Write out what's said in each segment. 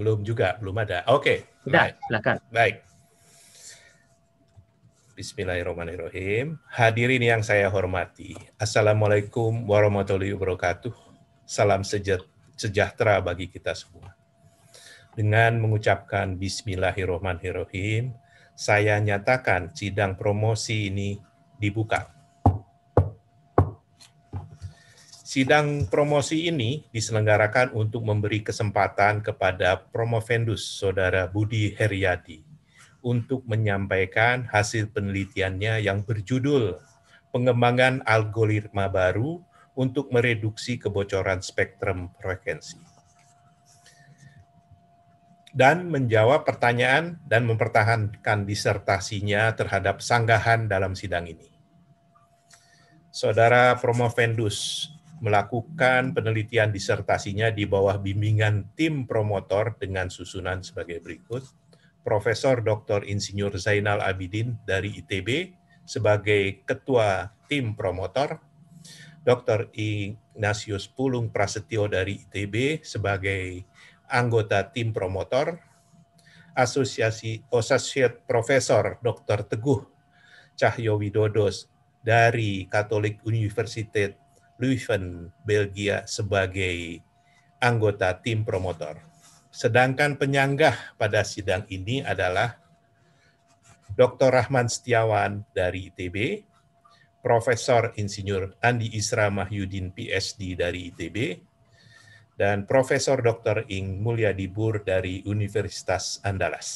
Belum juga, belum ada. Oke, okay, sudah. Silakan. Baik. Bismillahirrahmanirrahim. Hadirin yang saya hormati, Assalamualaikum warahmatullahi wabarakatuh. Salam sejahtera bagi kita semua. Dengan mengucapkan Bismillahirrahmanirrahim, saya nyatakan sidang promosi ini dibuka. Sidang promosi ini diselenggarakan untuk memberi kesempatan kepada promovendus Saudara Budi Heriadi untuk menyampaikan hasil penelitiannya yang berjudul Pengembangan Algoritma Baru untuk Mereduksi Kebocoran Spektrum Frekuensi. Dan menjawab pertanyaan dan mempertahankan disertasinya terhadap sanggahan dalam sidang ini. Saudara Promovendus melakukan penelitian disertasinya di bawah bimbingan tim promotor dengan susunan sebagai berikut. Profesor Dr. Insinyur Zainal Abidin dari ITB sebagai ketua tim promotor, Dr. Ignatius Pulung Prasetyo dari ITB sebagai anggota tim promotor, Asosiasi Associate Profesor Dr. Teguh Cahyo Widodo dari Katolik Universitas Leuven, Belgia sebagai anggota tim promotor. Sedangkan penyanggah pada sidang ini adalah Dr. Rahman Setiawan dari ITB, Profesor Insinyur Andi Isra Mahyudin PhD dari ITB, dan Profesor Dr. Ing Mulyadi Bur dari Universitas Andalas.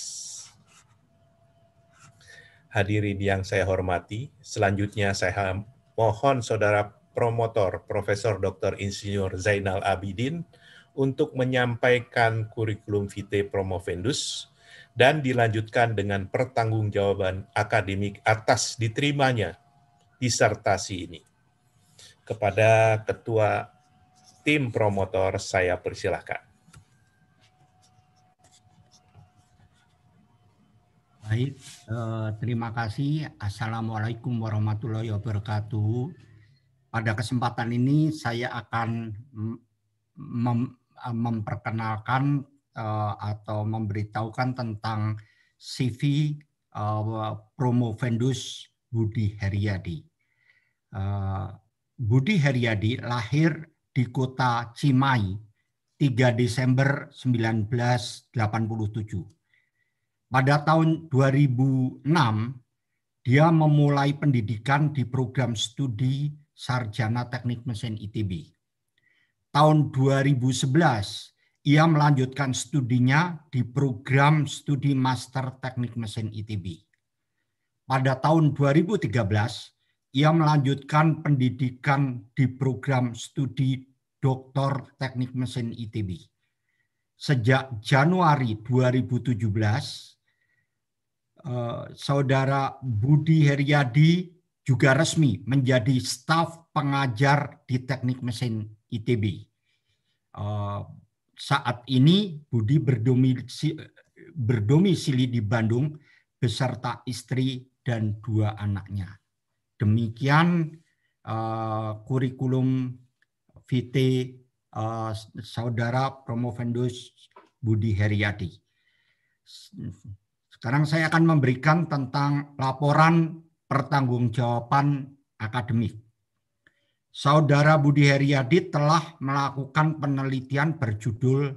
Hadirin yang saya hormati, selanjutnya saya mohon saudara promotor Profesor Dr. Insinyur Zainal Abidin untuk menyampaikan kurikulum vitae promovendus dan dilanjutkan dengan pertanggungjawaban akademik atas diterimanya disertasi ini. Kepada Ketua Tim Promotor saya persilahkan. Baik, eh, terima kasih. Assalamualaikum warahmatullahi wabarakatuh. Pada kesempatan ini saya akan mem memperkenalkan uh, atau memberitahukan tentang CV uh, eh, Promovendus Budi Heriadi. Uh, eh, Budi Heriadi lahir di kota Cimahi 3 Desember 1987. Pada tahun 2006 dia memulai pendidikan di program studi sarjana teknik mesin ITB. Tahun 2011, ia melanjutkan studinya di program studi master teknik mesin ITB. Pada tahun 2013, ia melanjutkan pendidikan di program studi doktor teknik mesin ITB. Sejak Januari 2017, eh, saudara Budi Heriadi juga resmi menjadi staf pengajar di teknik mesin ITB. Eh, saat ini Budi berdomisili di Bandung beserta istri dan dua anaknya. Demikian eh, kurikulum VT eh, saudara Promovendus Budi Heriadi. Sekarang saya akan memberikan tentang laporan pertanggungjawaban akademik. Saudara Budi Heriadi telah melakukan penelitian berjudul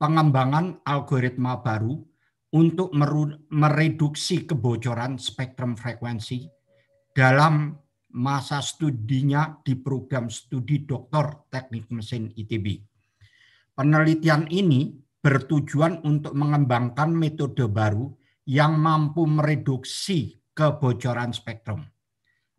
Pengembangan Algoritma Baru untuk mereduksi kebocoran spektrum frekuensi dalam masa studinya di program studi doktor teknik mesin ITB. Penelitian ini bertujuan untuk mengembangkan metode baru yang mampu mereduksi kebocoran spektrum.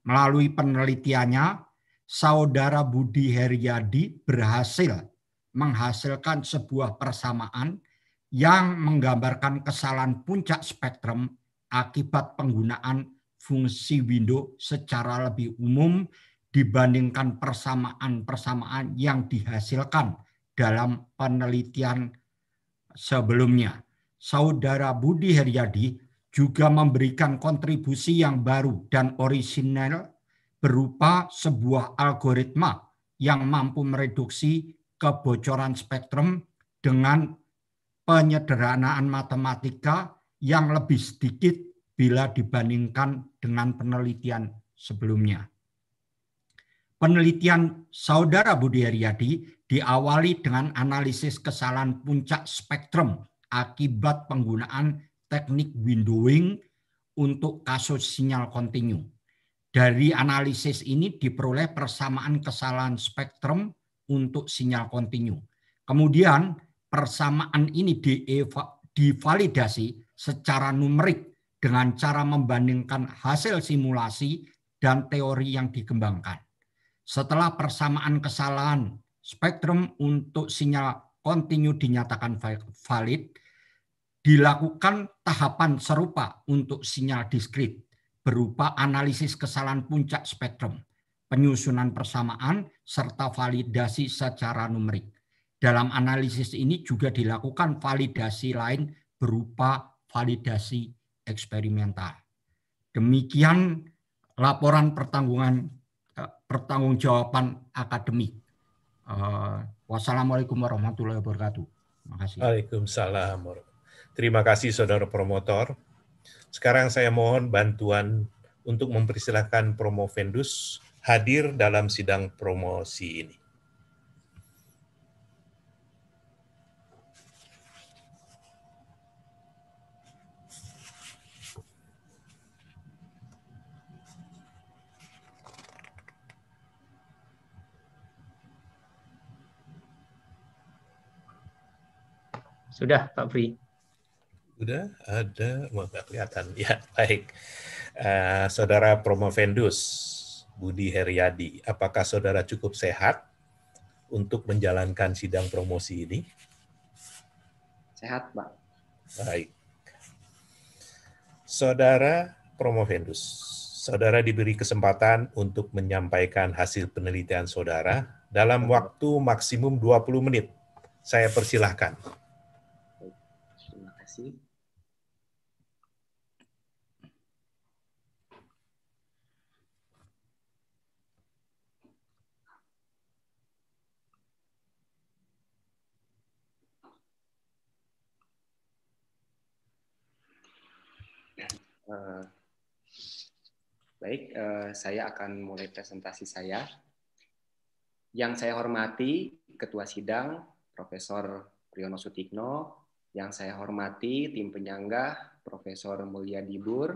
Melalui penelitiannya, saudara Budi Heriadi berhasil menghasilkan sebuah persamaan yang menggambarkan kesalahan puncak spektrum akibat penggunaan fungsi window secara lebih umum dibandingkan persamaan-persamaan yang dihasilkan dalam penelitian sebelumnya. Saudara Budi Heriadi juga memberikan kontribusi yang baru dan orisinal berupa sebuah algoritma yang mampu mereduksi kebocoran spektrum dengan penyederhanaan matematika yang lebih sedikit bila dibandingkan dengan penelitian sebelumnya. Penelitian saudara Budi Heriadi diawali dengan analisis kesalahan puncak spektrum akibat penggunaan teknik windowing untuk kasus sinyal kontinu. Dari analisis ini diperoleh persamaan kesalahan spektrum untuk sinyal kontinu. Kemudian persamaan ini divalidasi secara numerik dengan cara membandingkan hasil simulasi dan teori yang dikembangkan. Setelah persamaan kesalahan spektrum untuk sinyal kontinu dinyatakan valid, dilakukan tahapan serupa untuk sinyal diskrit berupa analisis kesalahan puncak spektrum, penyusunan persamaan, serta validasi secara numerik. Dalam analisis ini juga dilakukan validasi lain berupa validasi eksperimental. Demikian laporan pertanggungan eh, pertanggungjawaban akademik. Eh, wassalamualaikum warahmatullahi wabarakatuh. Terima kasih. Waalaikumsalam warahmatullahi wabarakatuh. Terima kasih saudara promotor. Sekarang saya mohon bantuan untuk mempersilahkan promo vendus hadir dalam sidang promosi ini. Sudah, Pak Pri. Sudah ada, mau nggak kelihatan. Ya, baik. Uh, saudara Promovendus Budi Heriadi, apakah saudara cukup sehat untuk menjalankan sidang promosi ini? Sehat, Pak. Baik. Saudara Promovendus, saudara diberi kesempatan untuk menyampaikan hasil penelitian saudara dalam waktu maksimum 20 menit. Saya persilahkan. Eh, baik, eh, saya akan mulai presentasi saya. Yang saya hormati Ketua Sidang Profesor Priyono Sutikno, yang saya hormati tim penyangga Profesor Mulia Dibur,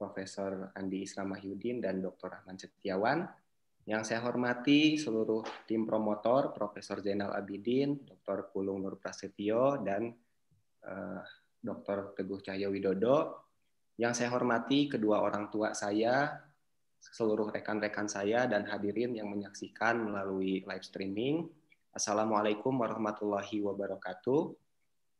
Profesor Andi Islamahyudin dan Dr. Rahman Setiawan, yang saya hormati seluruh tim promotor Profesor Zainal Abidin, Dr. Pulung Nur Prasetyo dan uh, eh, Dr. Teguh Cahyo Widodo, yang saya hormati kedua orang tua saya, seluruh rekan-rekan saya dan hadirin yang menyaksikan melalui live streaming. Assalamualaikum warahmatullahi wabarakatuh.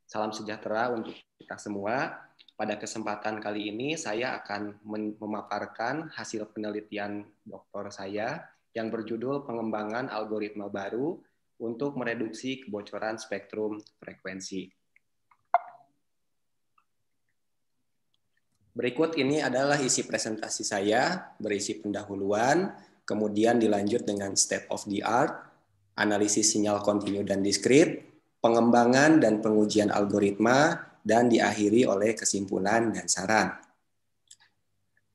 Salam sejahtera untuk kita semua. Pada kesempatan kali ini saya akan memaparkan hasil penelitian doktor saya yang berjudul Pengembangan Algoritma Baru untuk Mereduksi Kebocoran Spektrum Frekuensi. Berikut ini adalah isi presentasi saya berisi pendahuluan, kemudian dilanjut dengan state of the art, analisis sinyal kontinu dan diskrit, pengembangan dan pengujian algoritma, dan diakhiri oleh kesimpulan dan saran.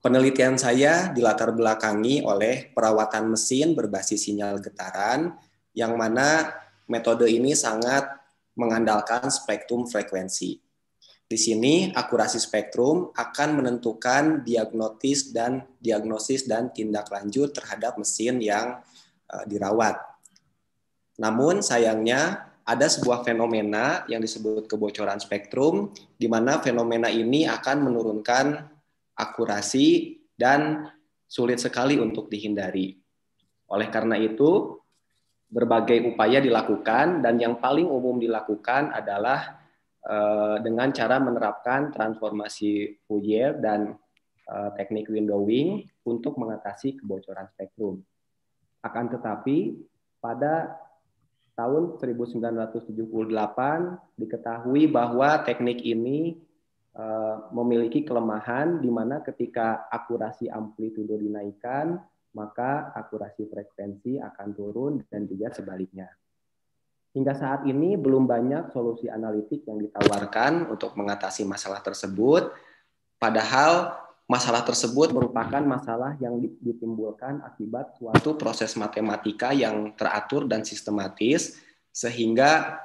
Penelitian saya dilatar belakangi oleh perawatan mesin berbasis sinyal getaran, yang mana metode ini sangat mengandalkan spektrum frekuensi. Di sini akurasi spektrum akan menentukan diagnosis dan diagnosis dan tindak lanjut terhadap mesin yang eh, dirawat. Namun sayangnya ada sebuah fenomena yang disebut kebocoran spektrum di mana fenomena ini akan menurunkan akurasi dan sulit sekali untuk dihindari. Oleh karena itu, berbagai upaya dilakukan dan yang paling umum dilakukan adalah Eh, dengan cara menerapkan transformasi Fourier dan uh, teknik windowing untuk mengatasi kebocoran spektrum. Akan tetapi pada tahun 1978 diketahui bahwa teknik ini eh, memiliki kelemahan di mana ketika akurasi amplitudo dinaikkan maka akurasi frekuensi akan turun dan juga sebaliknya. Hingga saat ini belum banyak solusi analitik yang ditawarkan untuk mengatasi masalah tersebut, padahal masalah tersebut merupakan masalah yang ditimbulkan akibat suatu proses matematika yang teratur dan sistematis, sehingga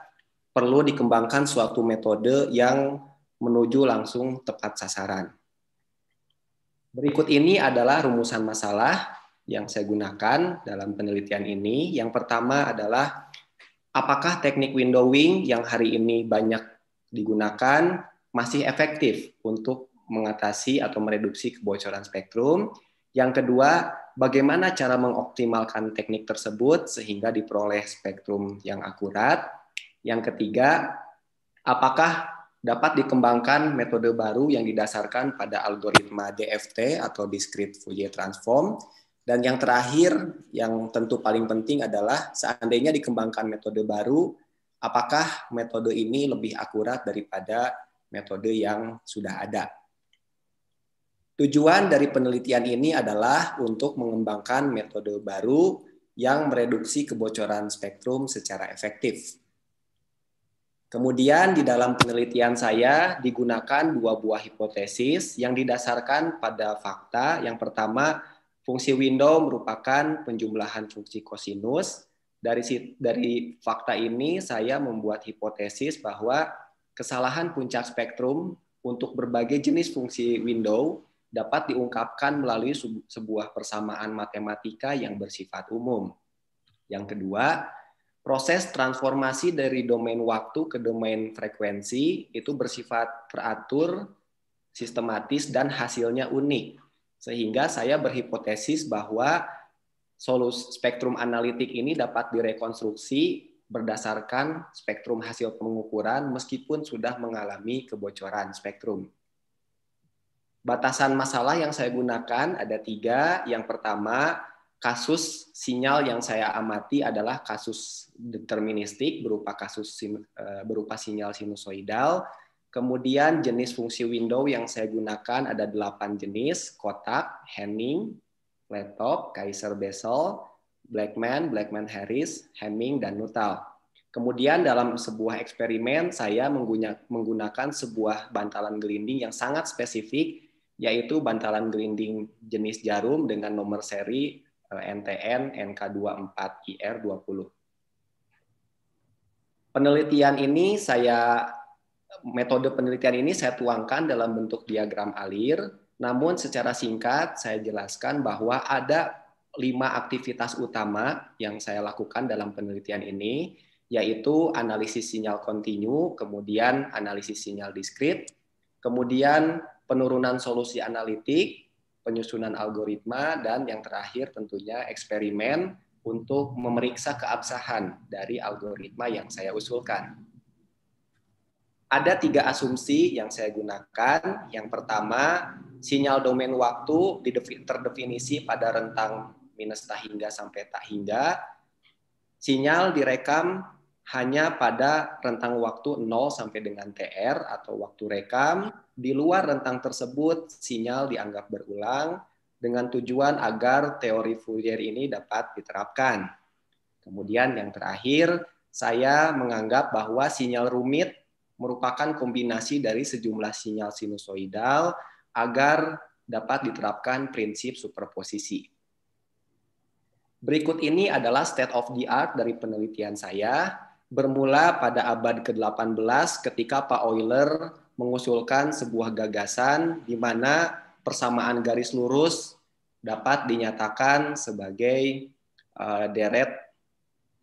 perlu dikembangkan suatu metode yang menuju langsung tepat sasaran. Berikut ini adalah rumusan masalah yang saya gunakan dalam penelitian ini. Yang pertama adalah apakah teknik windowing yang hari ini banyak digunakan masih efektif untuk mengatasi atau mereduksi kebocoran spektrum? Yang kedua, bagaimana cara mengoptimalkan teknik tersebut sehingga diperoleh spektrum yang akurat? Yang ketiga, apakah dapat dikembangkan metode baru yang didasarkan pada algoritma DFT atau discrete Fourier transform dan yang terakhir, yang tentu paling penting adalah seandainya dikembangkan metode baru, apakah metode ini lebih akurat daripada metode yang sudah ada. Tujuan dari penelitian ini adalah untuk mengembangkan metode baru yang mereduksi kebocoran spektrum secara efektif. Kemudian di dalam penelitian saya digunakan dua buah hipotesis yang didasarkan pada fakta. Yang pertama, Fungsi window merupakan penjumlahan fungsi kosinus. Dari, dari fakta ini saya membuat hipotesis bahwa kesalahan puncak spektrum untuk berbagai jenis fungsi window dapat diungkapkan melalui sebuah persamaan matematika yang bersifat umum. Yang kedua, proses transformasi dari domain waktu ke domain frekuensi itu bersifat teratur, sistematis, dan hasilnya unik. Sehingga saya berhipotesis bahwa solus spektrum analitik ini dapat direkonstruksi berdasarkan spektrum hasil pengukuran meskipun sudah mengalami kebocoran spektrum. Batasan masalah yang saya gunakan ada tiga. Yang pertama, kasus sinyal yang saya amati adalah kasus deterministik berupa kasus eh, berupa sinyal sinusoidal Kemudian jenis fungsi window yang saya gunakan ada 8 jenis, kotak, Henning, laptop, Kaiser bezel, Blackman, Blackman Harris, Hemming, dan Nuttall. Kemudian dalam sebuah eksperimen saya menggunakan sebuah bantalan gelinding yang sangat spesifik yaitu bantalan gelinding jenis jarum dengan nomor seri eh, NTN NK24IR20. Penelitian ini saya metode penelitian ini saya tuangkan dalam bentuk diagram alir, namun secara singkat saya jelaskan bahwa ada lima aktivitas utama yang saya lakukan dalam penelitian ini, yaitu analisis sinyal kontinu, kemudian analisis sinyal diskrit, kemudian penurunan solusi analitik, penyusunan algoritma, dan yang terakhir tentunya eksperimen untuk memeriksa keabsahan dari algoritma yang saya usulkan ada tiga asumsi yang saya gunakan. Yang pertama, sinyal domain waktu terdefinisi pada rentang minus tak hingga sampai tak hingga. Sinyal direkam hanya pada rentang waktu 0 sampai dengan TR atau waktu rekam. Di luar rentang tersebut, sinyal dianggap berulang dengan tujuan agar teori Fourier ini dapat diterapkan. Kemudian yang terakhir, saya menganggap bahwa sinyal rumit merupakan kombinasi dari sejumlah sinyal sinusoidal agar dapat diterapkan prinsip superposisi. Berikut ini adalah state of the art dari penelitian saya, bermula pada abad ke-18 ketika Pak Euler mengusulkan sebuah gagasan di mana persamaan garis lurus dapat dinyatakan sebagai eh, deret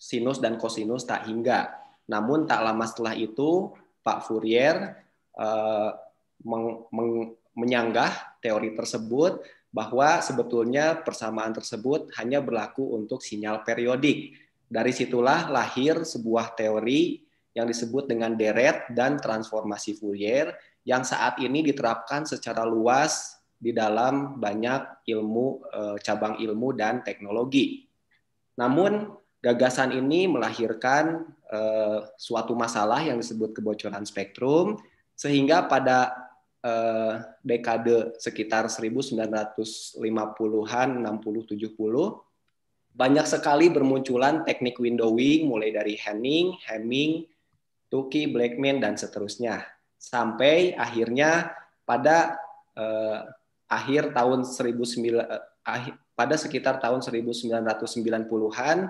sinus dan kosinus tak hingga. Namun tak lama setelah itu Pak Fourier uh, meng, meng, menyanggah teori tersebut bahwa sebetulnya persamaan tersebut hanya berlaku untuk sinyal periodik. Dari situlah lahir sebuah teori yang disebut dengan deret dan transformasi Fourier yang saat ini diterapkan secara luas di dalam banyak ilmu eh, cabang ilmu dan teknologi. Namun gagasan ini melahirkan uh, suatu masalah yang disebut kebocoran spektrum sehingga pada uh, dekade sekitar 1950-an 60 70 banyak sekali bermunculan teknik windowing mulai dari Henning, Hemming, Tukey, Blackman dan seterusnya sampai akhirnya pada uh, akhir tahun 19 uh, pada sekitar tahun 1990-an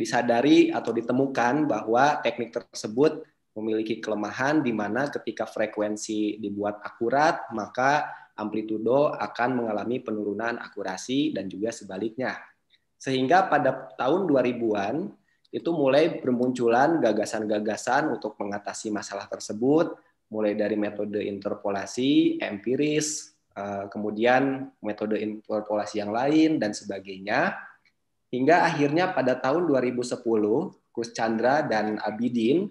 disadari atau ditemukan bahwa teknik tersebut memiliki kelemahan di mana ketika frekuensi dibuat akurat, maka amplitudo akan mengalami penurunan akurasi dan juga sebaliknya. Sehingga pada tahun 2000-an itu mulai bermunculan gagasan-gagasan untuk mengatasi masalah tersebut, mulai dari metode interpolasi, empiris, eh, kemudian metode interpolasi yang lain dan sebagainya Hingga akhirnya pada tahun 2010, Gus Chandra dan Abidin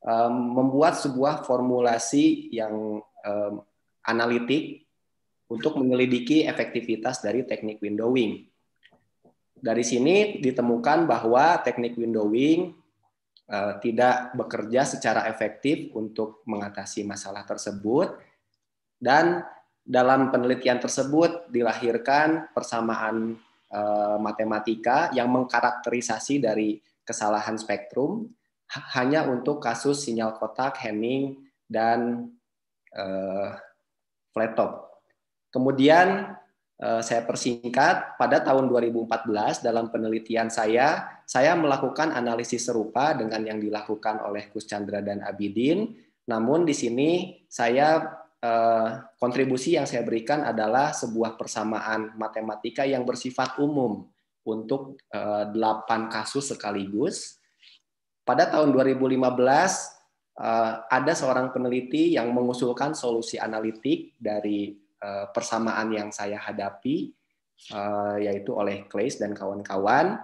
um, membuat sebuah formulasi yang um, analitik untuk menyelidiki efektivitas dari teknik windowing. Dari sini ditemukan bahwa teknik windowing uh, e, tidak bekerja secara efektif untuk mengatasi masalah tersebut dan dalam penelitian tersebut dilahirkan persamaan Eh, matematika yang mengkarakterisasi dari kesalahan spektrum hanya untuk kasus sinyal kotak, Henning, dan uh, flat top. Kemudian uh, saya persingkat, pada tahun 2014 dalam penelitian saya, saya melakukan analisis serupa dengan yang dilakukan oleh Kus Chandra dan Abidin, namun di sini saya Eh, kontribusi yang saya berikan adalah sebuah persamaan matematika yang bersifat umum untuk 8 eh, kasus sekaligus. Pada tahun 2015 eh, ada seorang peneliti yang mengusulkan solusi analitik dari persamaan yang saya hadapi yaitu oleh Clays dan kawan-kawan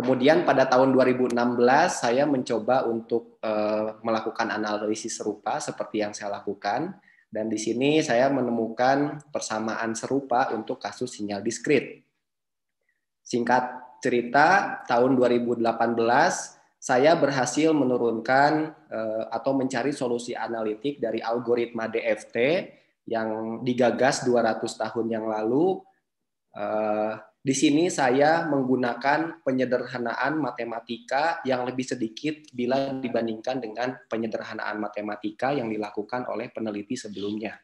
Kemudian pada tahun 2016 saya mencoba untuk uh, melakukan analisis serupa seperti yang saya lakukan dan di sini saya menemukan persamaan serupa untuk kasus sinyal diskrit. Singkat cerita, tahun 2018 saya berhasil menurunkan uh, atau mencari solusi analitik dari algoritma DFT yang digagas 200 tahun yang lalu uh, di sini saya menggunakan penyederhanaan matematika yang lebih sedikit bila dibandingkan dengan penyederhanaan matematika yang dilakukan oleh peneliti sebelumnya.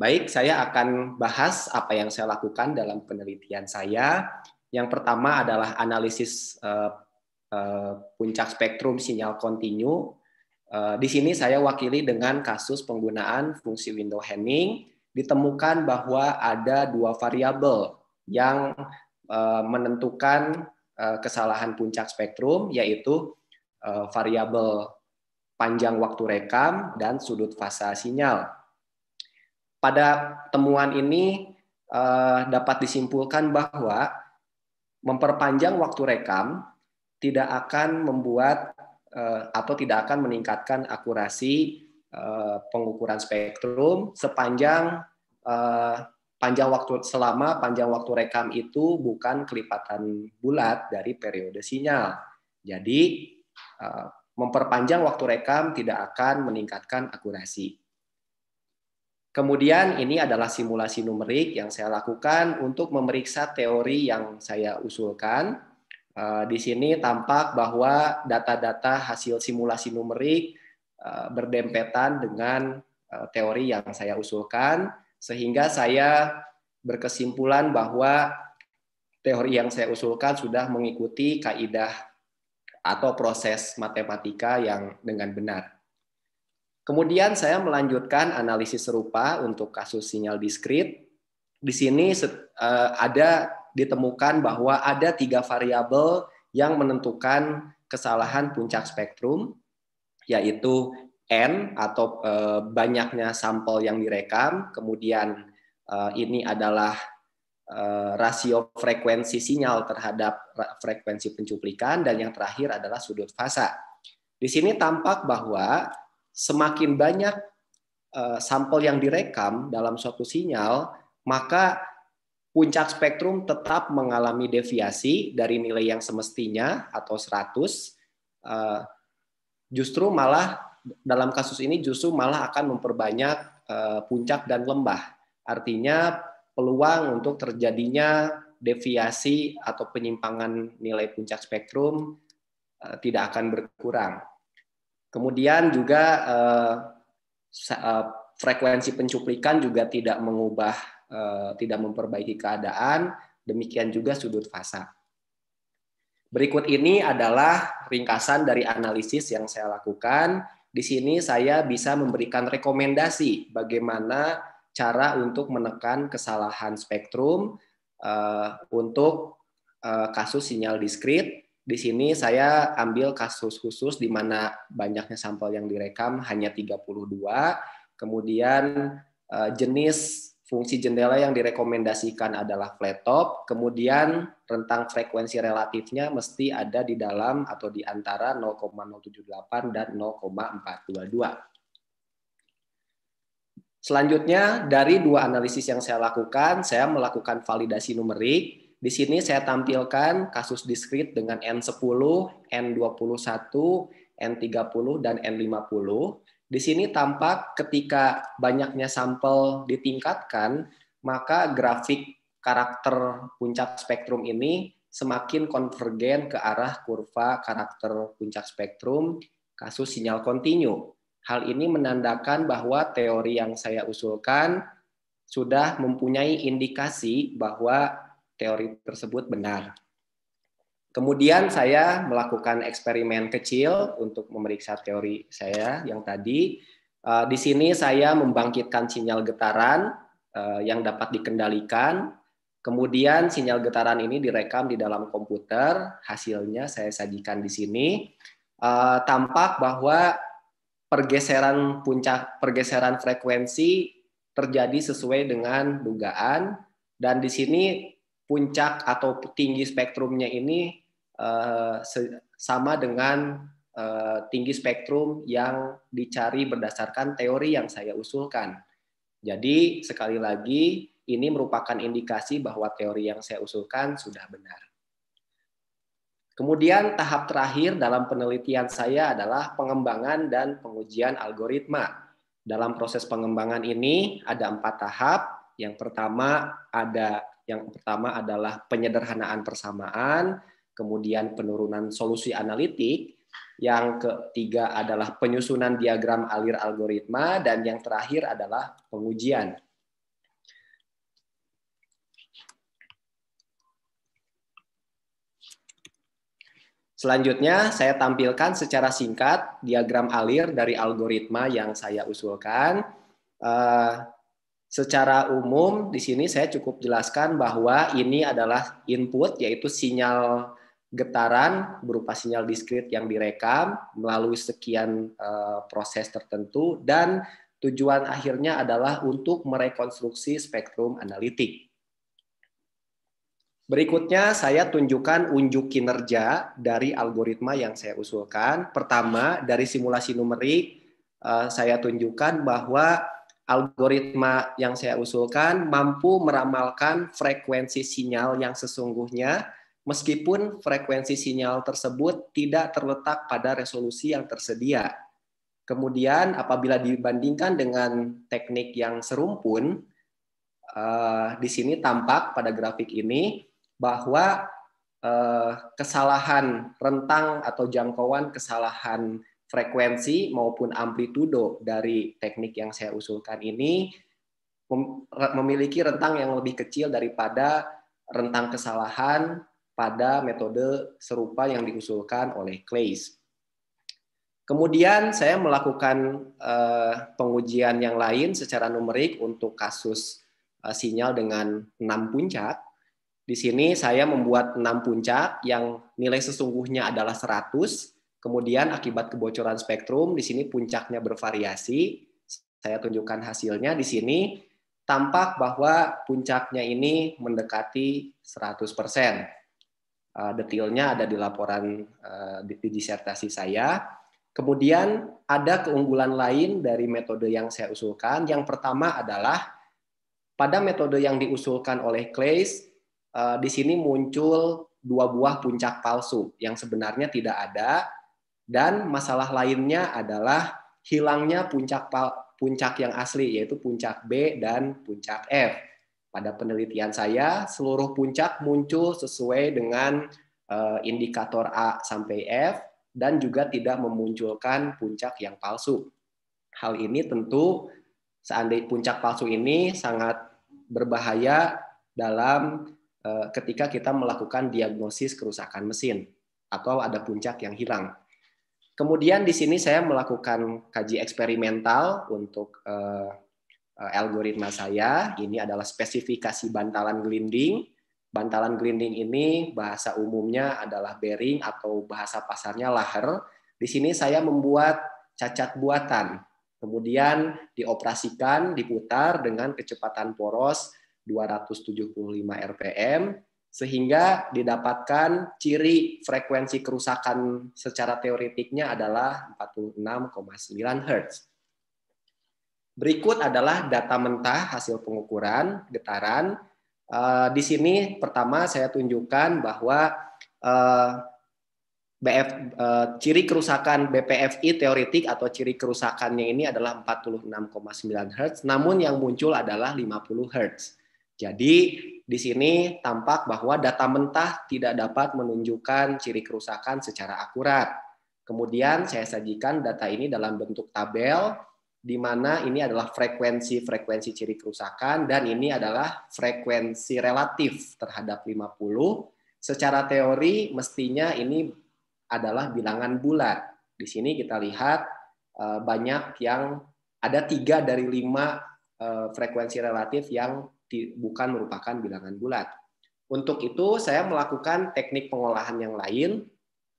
Baik, saya akan bahas apa yang saya lakukan dalam penelitian saya. Yang pertama adalah analisis uh, uh, puncak spektrum sinyal kontinu. Uh, di sini saya wakili dengan kasus penggunaan fungsi window Henning ditemukan bahwa ada dua variabel yang eh, menentukan eh, kesalahan puncak spektrum yaitu eh, variabel panjang waktu rekam dan sudut fasa sinyal. Pada temuan ini dapat disimpulkan bahwa memperpanjang waktu rekam tidak akan membuat atau tidak akan meningkatkan akurasi pengukuran spektrum sepanjang panjang waktu selama panjang waktu rekam itu bukan kelipatan bulat dari periode sinyal. Jadi eh, memperpanjang waktu rekam tidak akan meningkatkan akurasi. Kemudian ini adalah simulasi numerik yang saya lakukan untuk memeriksa teori yang saya usulkan. Eh, di sini tampak bahwa data-data hasil simulasi numerik eh, berdempetan dengan teori yang saya usulkan sehingga saya berkesimpulan bahwa teori yang saya usulkan sudah mengikuti kaidah atau proses matematika yang dengan benar. Kemudian saya melanjutkan analisis serupa untuk kasus sinyal diskrit. Di sini eh, ada ditemukan bahwa ada tiga variabel yang menentukan kesalahan puncak spektrum, yaitu n atau e, banyaknya sampel yang direkam, kemudian e, ini adalah e, rasio frekuensi sinyal terhadap frekuensi pencuplikan, dan yang terakhir adalah sudut fasa. Di sini tampak bahwa semakin banyak e, sampel yang direkam dalam suatu sinyal, maka puncak spektrum tetap mengalami deviasi dari nilai yang semestinya atau 100 justru malah dalam kasus ini justru malah akan memperbanyak uh, puncak dan lembah. Artinya peluang untuk terjadinya deviasi atau penyimpangan nilai puncak spektrum uh, tidak akan berkurang. Kemudian juga uh, uh, frekuensi pencuplikan juga tidak mengubah, uh, tidak memperbaiki keadaan. Demikian juga sudut fasa. Berikut ini adalah ringkasan dari analisis yang saya lakukan di sini saya bisa memberikan rekomendasi bagaimana cara untuk menekan kesalahan spektrum uh, untuk uh, kasus sinyal diskrit. Di sini saya ambil kasus khusus di mana banyaknya sampel yang direkam hanya 32, kemudian uh, jenis fungsi jendela yang direkomendasikan adalah flat top, kemudian rentang frekuensi relatifnya mesti ada di dalam atau di antara 0,078 dan 0,422. Selanjutnya, dari dua analisis yang saya lakukan, saya melakukan validasi numerik. Di sini saya tampilkan kasus diskrit dengan N10, N21, N30, dan N50 di sini tampak ketika banyaknya sampel ditingkatkan, maka grafik karakter puncak spektrum ini semakin konvergen ke arah kurva karakter puncak spektrum kasus sinyal kontinu. Hal ini menandakan bahwa teori yang saya usulkan sudah mempunyai indikasi bahwa teori tersebut benar. Kemudian saya melakukan eksperimen kecil untuk memeriksa teori saya yang tadi. Eh, di sini saya membangkitkan sinyal getaran eh, yang dapat dikendalikan. Kemudian sinyal getaran ini direkam di dalam komputer. Hasilnya saya sajikan di sini. Eh, tampak bahwa pergeseran puncak pergeseran frekuensi terjadi sesuai dengan dugaan dan di sini puncak atau tinggi spektrumnya ini Eh, sama dengan eh, tinggi spektrum yang dicari berdasarkan teori yang saya usulkan. Jadi sekali lagi ini merupakan indikasi bahwa teori yang saya usulkan sudah benar. Kemudian tahap terakhir dalam penelitian saya adalah pengembangan dan pengujian algoritma. Dalam proses pengembangan ini ada empat tahap. Yang pertama ada yang pertama adalah penyederhanaan persamaan, kemudian penurunan solusi analitik, yang ketiga adalah penyusunan diagram alir algoritma, dan yang terakhir adalah pengujian. Selanjutnya, saya tampilkan secara singkat diagram alir dari algoritma yang saya usulkan. Eh, secara umum, di sini saya cukup jelaskan bahwa ini adalah input, yaitu sinyal getaran berupa sinyal diskrit yang direkam melalui sekian uh, proses tertentu dan tujuan akhirnya adalah untuk merekonstruksi spektrum analitik. Berikutnya saya tunjukkan unjuk kinerja dari algoritma yang saya usulkan. Pertama, dari simulasi numerik eh, saya tunjukkan bahwa algoritma yang saya usulkan mampu meramalkan frekuensi sinyal yang sesungguhnya meskipun frekuensi sinyal tersebut tidak terletak pada resolusi yang tersedia. Kemudian apabila dibandingkan dengan teknik yang serumpun, eh, di sini tampak pada grafik ini bahwa eh, kesalahan rentang atau jangkauan kesalahan frekuensi maupun amplitudo dari teknik yang saya usulkan ini memiliki rentang yang lebih kecil daripada rentang kesalahan pada metode serupa yang diusulkan oleh Clays. Kemudian saya melakukan eh, pengujian yang lain secara numerik untuk kasus eh, sinyal dengan enam puncak. Di sini saya membuat enam puncak yang nilai sesungguhnya adalah 100. Kemudian akibat kebocoran spektrum, di sini puncaknya bervariasi. Saya tunjukkan hasilnya di sini tampak bahwa puncaknya ini mendekati 100 persen uh, detailnya ada di laporan uh, di, di disertasi saya. Kemudian ada keunggulan lain dari metode yang saya usulkan. Yang pertama adalah pada metode yang diusulkan oleh Clays, uh, eh, di sini muncul dua buah puncak palsu yang sebenarnya tidak ada dan masalah lainnya adalah hilangnya puncak puncak yang asli yaitu puncak B dan puncak F. Pada penelitian saya, seluruh puncak muncul sesuai dengan eh, indikator A sampai F dan juga tidak memunculkan puncak yang palsu. Hal ini tentu seandainya puncak palsu ini sangat berbahaya dalam eh, ketika kita melakukan diagnosis kerusakan mesin atau ada puncak yang hilang. Kemudian di sini saya melakukan kaji eksperimental untuk uh, Eh, algoritma saya. Ini adalah spesifikasi bantalan gelinding. Bantalan gelinding ini bahasa umumnya adalah bearing atau bahasa pasarnya laher. Di sini saya membuat cacat buatan, kemudian dioperasikan, diputar dengan kecepatan poros 275 rpm sehingga didapatkan ciri frekuensi kerusakan secara teoretiknya adalah 46,9 Hz. Berikut adalah data mentah hasil pengukuran getaran. Eh, di sini pertama saya tunjukkan bahwa eh, BF, eh, ciri kerusakan BPFI teoretik atau ciri kerusakannya ini adalah 46,9 Hz, namun yang muncul adalah 50 Hz. Jadi di sini tampak bahwa data mentah tidak dapat menunjukkan ciri kerusakan secara akurat. Kemudian saya sajikan data ini dalam bentuk tabel di mana ini adalah frekuensi-frekuensi ciri kerusakan dan ini adalah frekuensi relatif terhadap 50. Secara teori mestinya ini adalah bilangan bulat. Di sini kita lihat eh, banyak yang ada tiga dari lima eh, frekuensi relatif yang bukan merupakan bilangan bulat. Untuk itu saya melakukan teknik pengolahan yang lain.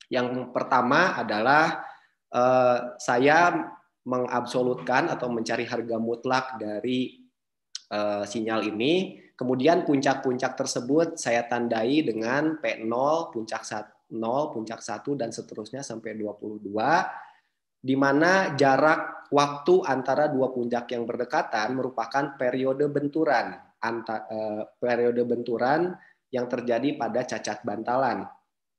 Yang pertama adalah eh, saya mengabsolutkan atau mencari harga mutlak dari uh, sinyal ini. Kemudian puncak-puncak tersebut saya tandai dengan P0, puncak 0, puncak 1, dan seterusnya sampai 22, di mana jarak waktu antara dua puncak yang berdekatan merupakan periode benturan, anta, uh, periode benturan yang terjadi pada cacat bantalan.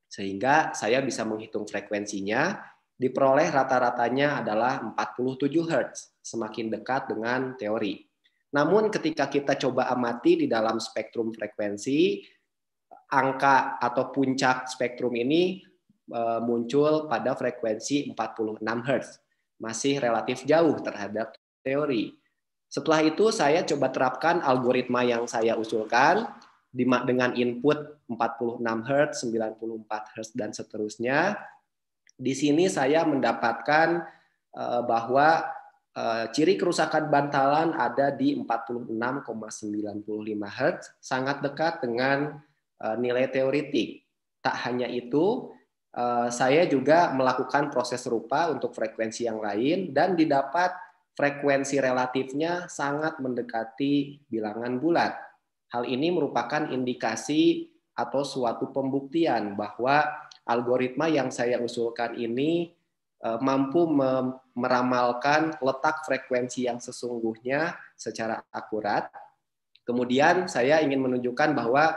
Sehingga saya bisa menghitung frekuensinya, diperoleh rata-ratanya adalah 47 Hz, semakin dekat dengan teori. Namun ketika kita coba amati di dalam spektrum frekuensi, angka atau puncak spektrum ini e, muncul pada frekuensi 46 Hz, masih relatif jauh terhadap teori. Setelah itu saya coba terapkan algoritma yang saya usulkan dengan input 46 Hz, 94 Hz dan seterusnya di sini saya mendapatkan eh, bahwa eh, ciri kerusakan bantalan ada di 46,95 Hz, sangat dekat dengan eh, nilai teoretik. Tak hanya itu, saya juga melakukan proses serupa untuk frekuensi yang lain dan didapat frekuensi relatifnya sangat mendekati bilangan bulat. Hal ini merupakan indikasi atau suatu pembuktian bahwa algoritma yang saya usulkan ini eh, mampu meramalkan letak frekuensi yang sesungguhnya secara akurat. Kemudian saya ingin menunjukkan bahwa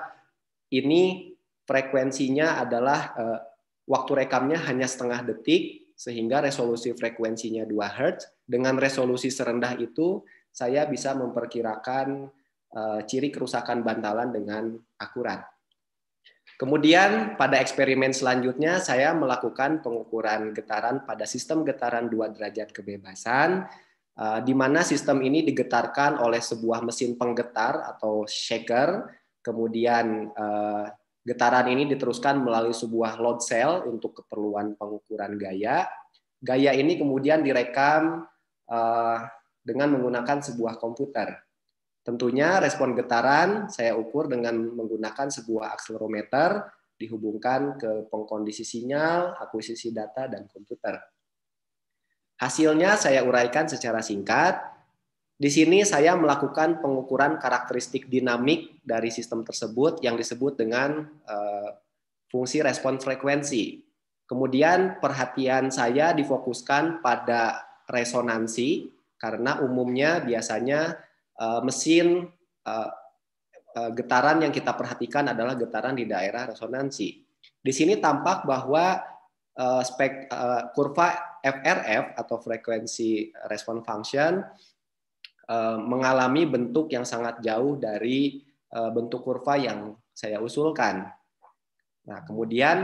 ini frekuensinya adalah eh, waktu rekamnya hanya setengah detik sehingga resolusi frekuensinya 2 Hz. Dengan resolusi serendah itu saya bisa memperkirakan eh, ciri kerusakan bantalan dengan akurat. Kemudian pada eksperimen selanjutnya saya melakukan pengukuran getaran pada sistem getaran 2 derajat kebebasan eh, di mana sistem ini digetarkan oleh sebuah mesin penggetar atau shaker. Kemudian eh, getaran ini diteruskan melalui sebuah load cell untuk keperluan pengukuran gaya. Gaya ini kemudian direkam eh, dengan menggunakan sebuah komputer. Tentunya respon getaran saya ukur dengan menggunakan sebuah akselerometer dihubungkan ke pengkondisi sinyal, akuisisi data, dan komputer. Hasilnya saya uraikan secara singkat. Di sini saya melakukan pengukuran karakteristik dinamik dari sistem tersebut yang disebut dengan uh, fungsi respon frekuensi. Kemudian perhatian saya difokuskan pada resonansi karena umumnya biasanya Eh, mesin uh, uh, getaran yang kita perhatikan adalah getaran di daerah resonansi. Di sini tampak bahwa uh, spek uh, kurva FRF atau frekuensi respon function uh, mengalami bentuk yang sangat jauh dari uh, bentuk kurva yang saya usulkan. Nah, kemudian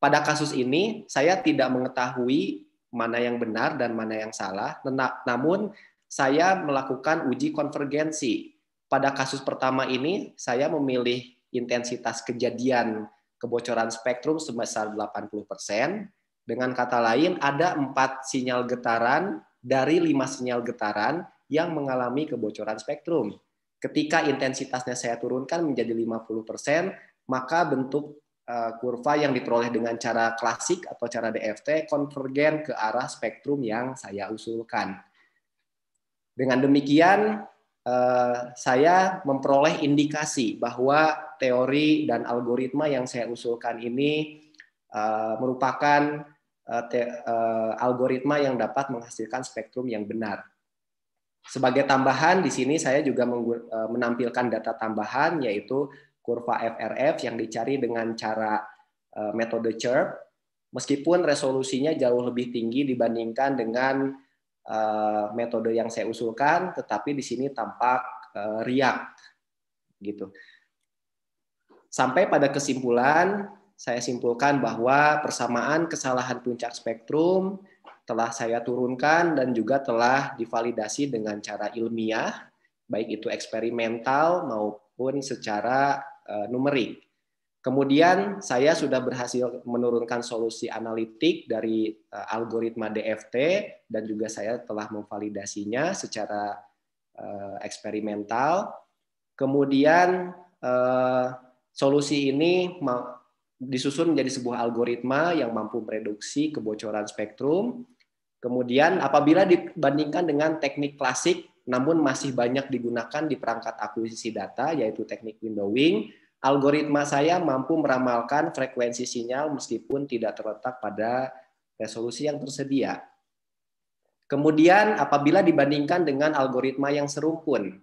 pada kasus ini saya tidak mengetahui mana yang benar dan mana yang salah, namun saya melakukan uji konvergensi. Pada kasus pertama ini, saya memilih intensitas kejadian kebocoran spektrum sebesar 80%. Dengan kata lain, ada empat sinyal getaran dari lima sinyal getaran yang mengalami kebocoran spektrum. Ketika intensitasnya saya turunkan menjadi 50%, maka bentuk eh, kurva yang diperoleh dengan cara klasik atau cara DFT konvergen ke arah spektrum yang saya usulkan. Dengan demikian, eh, saya memperoleh indikasi bahwa teori dan algoritma yang saya usulkan ini eh, merupakan eh, algoritma yang dapat menghasilkan spektrum yang benar. Sebagai tambahan, di sini saya juga menampilkan data tambahan, yaitu kurva FRF yang dicari dengan cara metode CHIRP, meskipun resolusinya jauh lebih tinggi dibandingkan dengan Eh, metode yang saya usulkan, tetapi di sini tampak uh, riak gitu. Sampai pada kesimpulan, saya simpulkan bahwa persamaan kesalahan puncak spektrum telah saya turunkan dan juga telah divalidasi dengan cara ilmiah, baik itu eksperimental maupun secara eh, numerik. Kemudian saya sudah berhasil menurunkan solusi analitik dari uh, algoritma DFT dan juga saya telah memvalidasinya secara uh, eksperimental. Kemudian uh, solusi ini disusun menjadi sebuah algoritma yang mampu mereduksi kebocoran spektrum. Kemudian apabila dibandingkan dengan teknik klasik namun masih banyak digunakan di perangkat akuisisi data yaitu teknik windowing algoritma saya mampu meramalkan frekuensi sinyal meskipun tidak terletak pada resolusi yang tersedia. Kemudian apabila dibandingkan dengan algoritma yang serumpun,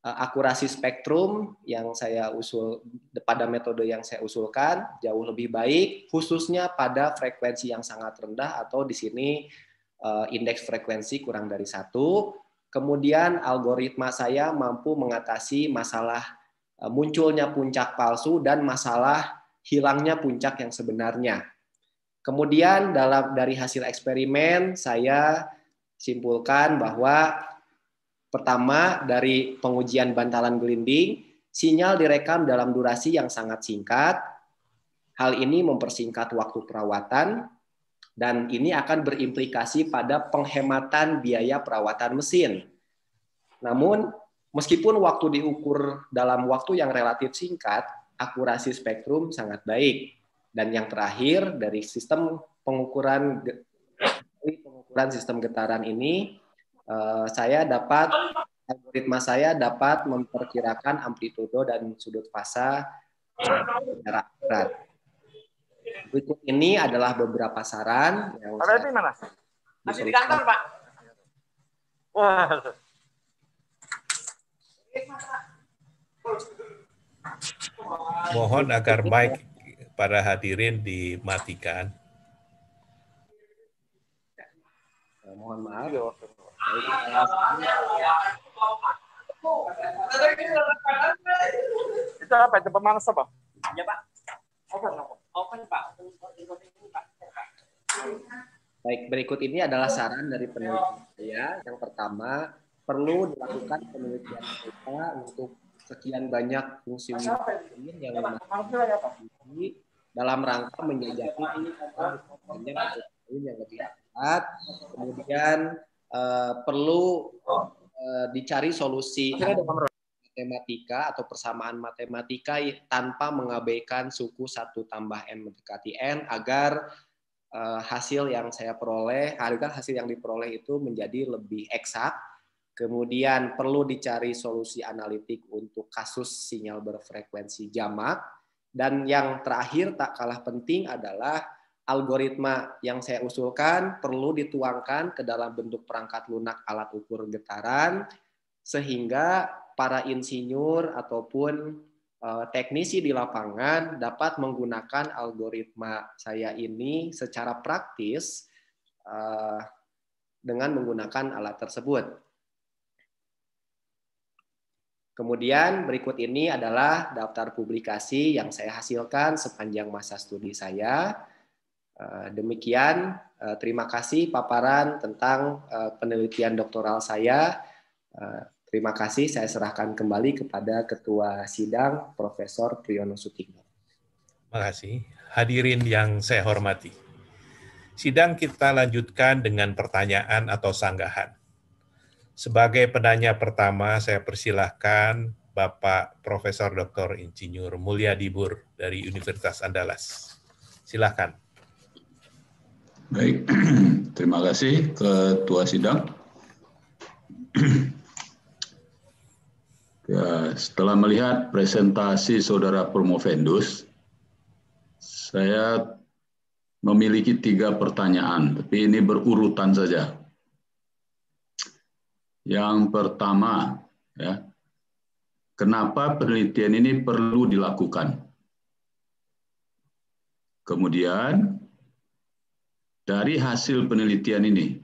eh, akurasi spektrum yang saya usul pada metode yang saya usulkan jauh lebih baik khususnya pada frekuensi yang sangat rendah atau di sini eh, indeks frekuensi kurang dari satu. Kemudian algoritma saya mampu mengatasi masalah Eh, munculnya puncak palsu dan masalah hilangnya puncak yang sebenarnya. Kemudian dalam dari hasil eksperimen saya simpulkan bahwa pertama dari pengujian bantalan gelinding sinyal direkam dalam durasi yang sangat singkat. Hal ini mempersingkat waktu perawatan dan ini akan berimplikasi pada penghematan biaya perawatan mesin. Namun Meskipun waktu diukur dalam waktu yang relatif singkat, akurasi spektrum sangat baik. Dan yang terakhir dari sistem pengukuran pengukuran sistem getaran ini, eh, saya dapat algoritma saya dapat memperkirakan amplitudo dan sudut fasa secara akurat. Berikut ini adalah beberapa saran yang. Masih di kantor, Pak. Wah. Mohon agar mic para hadirin dimatikan. Eh, mohon maaf ya itu apa itu pemanas apa? Ya pak. Open Open pak. Baik berikut ini adalah saran dari peneliti saya Yang pertama perlu dilakukan penelitian kita untuk sekian banyak fungsi yang memang dalam rangka menjajaki yang lebih akurat. Kemudian uh, perlu uh, dicari solusi matematika atau persamaan matematika tanpa mengabaikan suku satu tambah n mendekati n agar uh, hasil yang saya peroleh, harga hasil yang diperoleh itu menjadi lebih eksak Kemudian perlu dicari solusi analitik untuk kasus sinyal berfrekuensi jamak. Dan yang terakhir tak kalah penting adalah algoritma yang saya usulkan perlu dituangkan ke dalam bentuk perangkat lunak alat ukur getaran sehingga para insinyur ataupun eh, teknisi di lapangan dapat menggunakan algoritma saya ini secara praktis eh, dengan menggunakan alat tersebut. Kemudian berikut ini adalah daftar publikasi yang saya hasilkan sepanjang masa studi saya. Eh, demikian, eh, terima kasih paparan tentang eh, penelitian doktoral saya. Terima kasih, saya serahkan kembali kepada Ketua Sidang Profesor Priyono Sutikno. Terima kasih. Hadirin yang saya hormati. Sidang kita lanjutkan dengan pertanyaan atau sanggahan. Sebagai penanya pertama, saya persilahkan Bapak Profesor Dr. Insinyur Mulia Dibur dari Universitas Andalas. Silahkan. Baik, terima kasih Ketua Sidang. ya, setelah melihat presentasi Saudara Promovendus, saya memiliki tiga pertanyaan, tapi ini berurutan saja. Yang pertama, ya, kenapa penelitian ini perlu dilakukan? Kemudian, dari hasil penelitian ini,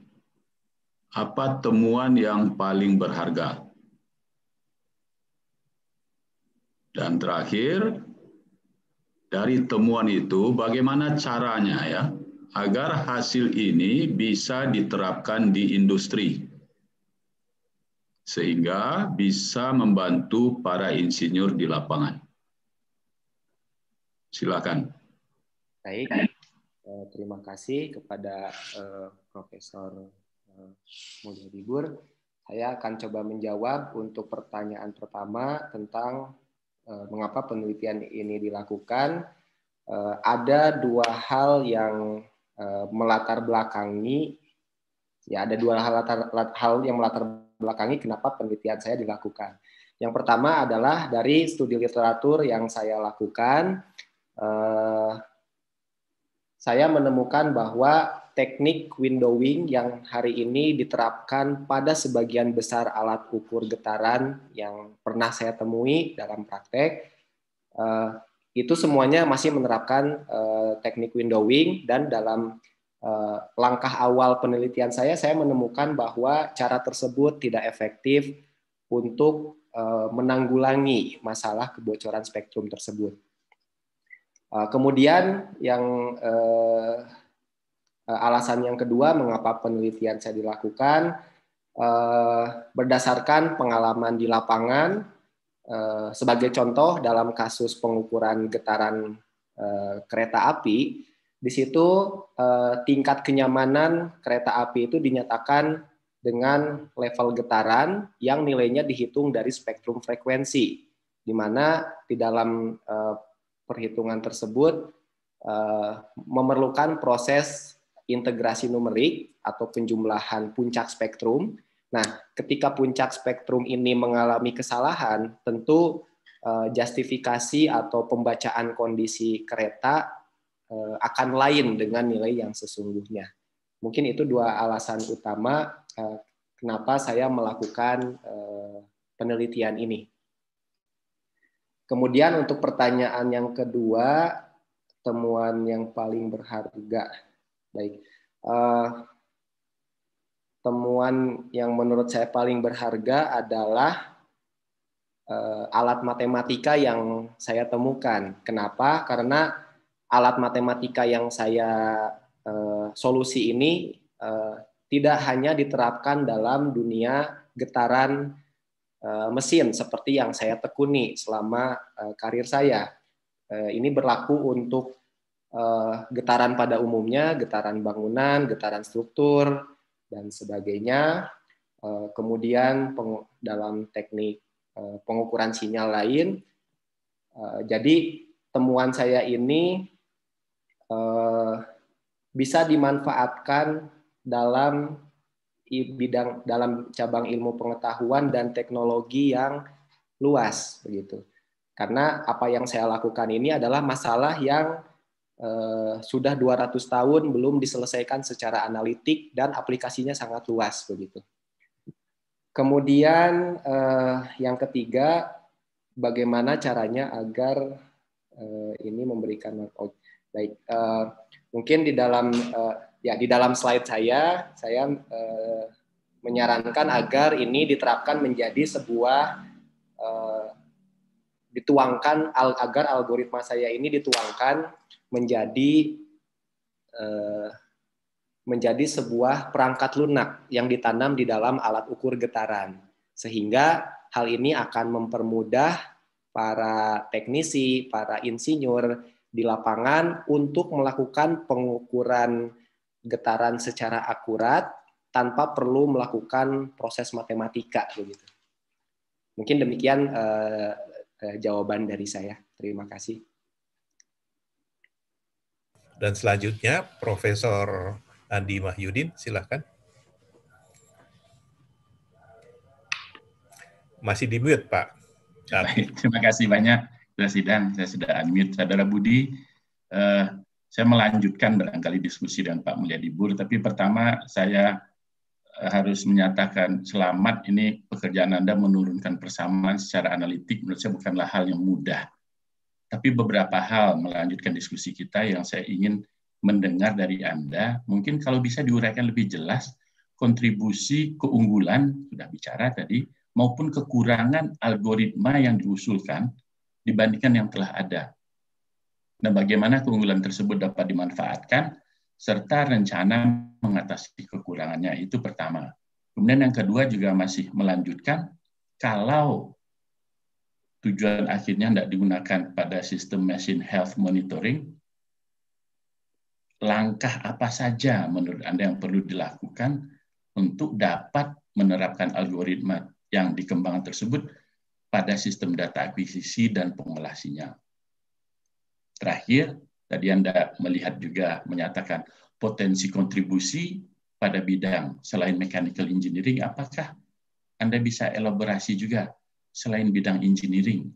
apa temuan yang paling berharga? Dan terakhir, dari temuan itu, bagaimana caranya ya agar hasil ini bisa diterapkan di industri? sehingga bisa membantu para insinyur di lapangan. Silakan. Baik, eh, terima kasih kepada eh, Profesor eh, Dibur. Saya akan coba menjawab untuk pertanyaan pertama tentang mengapa penelitian ini dilakukan. Ada dua hal yang melatar belakangi, ya ada dua hal, hal yang melatar belakangi kenapa penelitian saya dilakukan. Yang pertama adalah dari studi literatur yang saya lakukan, eh, saya menemukan bahwa teknik windowing yang hari ini diterapkan pada sebagian besar alat ukur getaran yang pernah saya temui dalam praktek, eh, itu semuanya masih menerapkan eh, teknik windowing dan dalam Eh, langkah awal penelitian saya, saya menemukan bahwa cara tersebut tidak efektif untuk eh, menanggulangi masalah kebocoran spektrum tersebut. Eh, kemudian yang alasan yang kedua mengapa penelitian saya dilakukan berdasarkan pengalaman di lapangan. Sebagai contoh dalam kasus pengukuran getaran kereta api, di situ eh, tingkat kenyamanan kereta api itu dinyatakan dengan level getaran yang nilainya dihitung dari spektrum frekuensi, di mana di dalam eh, perhitungan tersebut eh, memerlukan proses integrasi numerik atau penjumlahan puncak spektrum. Nah, ketika puncak spektrum ini mengalami kesalahan, tentu eh, justifikasi atau pembacaan kondisi kereta Eh, akan lain dengan nilai yang sesungguhnya. Mungkin itu dua alasan utama eh, kenapa saya melakukan eh, penelitian ini. Kemudian untuk pertanyaan yang kedua, temuan yang paling berharga. Baik. temuan yang menurut saya paling berharga adalah alat matematika yang saya temukan. Kenapa? Karena alat matematika yang saya uh, solusi ini uh, tidak hanya diterapkan dalam dunia getaran uh, mesin seperti yang saya tekuni selama uh, karir saya. Uh, ini berlaku untuk uh, getaran pada umumnya, getaran bangunan, getaran struktur, dan sebagainya. Uh, kemudian peng, dalam teknik uh, pengukuran sinyal lain. Uh, jadi temuan saya ini Eh, bisa dimanfaatkan dalam bidang dalam cabang ilmu pengetahuan dan teknologi yang luas begitu. Karena apa yang saya lakukan ini adalah masalah yang eh, sudah 200 tahun belum diselesaikan secara analitik dan aplikasinya sangat luas begitu. Kemudian eh, yang ketiga bagaimana caranya agar eh, ini memberikan Baik, uh, mungkin di dalam uh, ya di dalam slide saya saya uh, menyarankan agar ini diterapkan menjadi sebuah uh, dituangkan al agar algoritma saya ini dituangkan menjadi uh, menjadi sebuah perangkat lunak yang ditanam di dalam alat ukur getaran sehingga hal ini akan mempermudah para teknisi, para insinyur di lapangan untuk melakukan pengukuran getaran secara akurat tanpa perlu melakukan proses matematika begitu. Mungkin demikian eh, eh, jawaban dari saya. Terima kasih. Dan selanjutnya Profesor Andi Mahyudin, silahkan. Masih di mute, Pak. Baik, terima kasih banyak sudah sidang, saya sudah unmute. Saudara Budi, eh, saya melanjutkan barangkali diskusi dengan Pak Mulyadi Bur, tapi pertama saya eh, harus menyatakan selamat ini pekerjaan Anda menurunkan persamaan secara analitik menurut saya bukanlah hal yang mudah. Tapi beberapa hal melanjutkan diskusi kita yang saya ingin mendengar dari Anda, mungkin kalau bisa diuraikan lebih jelas kontribusi keunggulan sudah bicara tadi maupun kekurangan algoritma yang diusulkan dibandingkan yang telah ada. Nah, bagaimana keunggulan tersebut dapat dimanfaatkan serta rencana mengatasi kekurangannya itu pertama. Kemudian yang kedua juga masih melanjutkan kalau tujuan akhirnya tidak digunakan pada sistem machine health monitoring, langkah apa saja menurut Anda yang perlu dilakukan untuk dapat menerapkan algoritma yang dikembangkan tersebut pada sistem data akuisisi dan pengolah sinyal. Terakhir, tadi Anda melihat juga menyatakan potensi kontribusi pada bidang selain mechanical engineering, apakah Anda bisa elaborasi juga selain bidang engineering?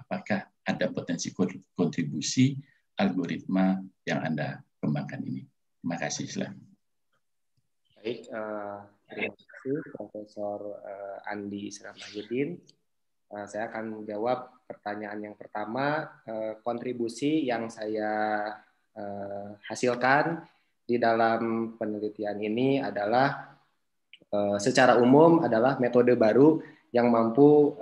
Apakah ada potensi kontribusi algoritma yang Anda kembangkan ini? Terima kasih, Islam. Baik, eh, terima kasih Profesor eh, Andi Isram Eh, saya akan jawab pertanyaan yang pertama, eh, kontribusi yang saya eh, hasilkan di dalam penelitian ini adalah secara umum adalah metode baru yang mampu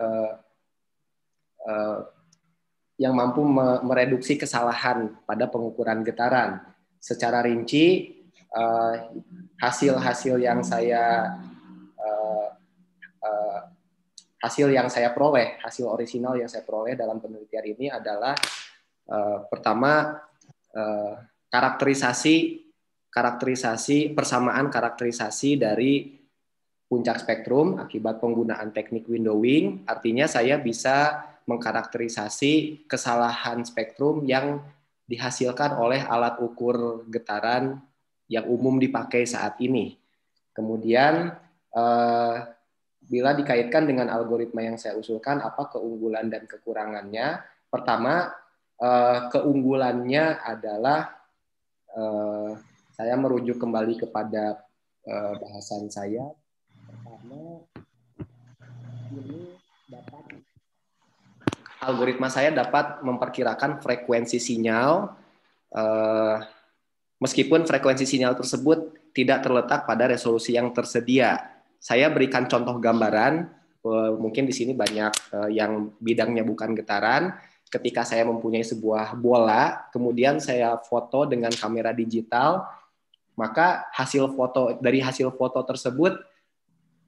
yang mampu mereduksi kesalahan pada pengukuran getaran. Secara rinci, hasil-hasil yang saya hasil yang saya peroleh, hasil orisinal yang saya peroleh dalam penelitian ini adalah uh, pertama uh, karakterisasi karakterisasi persamaan karakterisasi dari puncak spektrum akibat penggunaan teknik windowing. Artinya saya bisa mengkarakterisasi kesalahan spektrum yang dihasilkan oleh alat ukur getaran yang umum dipakai saat ini. Kemudian eh, bila dikaitkan dengan algoritma yang saya usulkan apa keunggulan dan kekurangannya pertama eh, keunggulannya adalah eh, saya merujuk kembali kepada eh, bahasan saya pertama ini dapat algoritma saya dapat memperkirakan frekuensi sinyal meskipun frekuensi sinyal tersebut tidak terletak pada resolusi yang tersedia saya berikan contoh gambaran eh, mungkin di sini banyak eh, yang bidangnya bukan getaran ketika saya mempunyai sebuah bola kemudian saya foto dengan kamera digital maka hasil foto dari hasil foto tersebut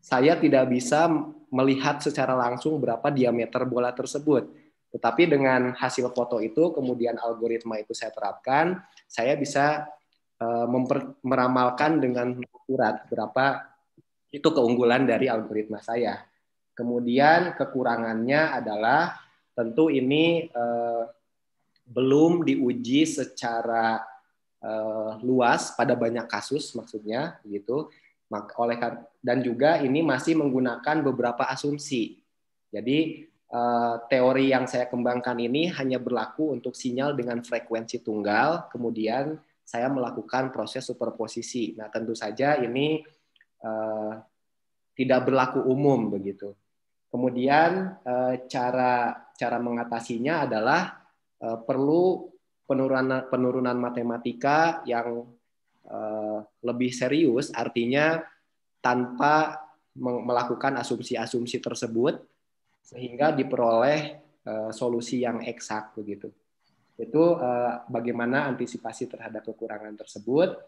saya tidak bisa melihat secara langsung berapa diameter bola tersebut tetapi dengan hasil foto itu kemudian algoritma itu saya terapkan saya bisa eh, meramalkan dengan akurat berapa itu keunggulan dari algoritma saya. Kemudian kekurangannya adalah tentu ini eh, belum diuji secara eh, luas pada banyak kasus maksudnya gitu. oleh dan juga ini masih menggunakan beberapa asumsi. Jadi eh, teori yang saya kembangkan ini hanya berlaku untuk sinyal dengan frekuensi tunggal, kemudian saya melakukan proses superposisi. Nah, tentu saja ini Eh, tidak berlaku umum begitu. Kemudian eh, cara cara mengatasinya adalah eh, perlu penurunan penurunan matematika yang lebih serius, artinya tanpa melakukan asumsi-asumsi tersebut sehingga diperoleh solusi yang eksak begitu. Itu bagaimana antisipasi terhadap kekurangan tersebut.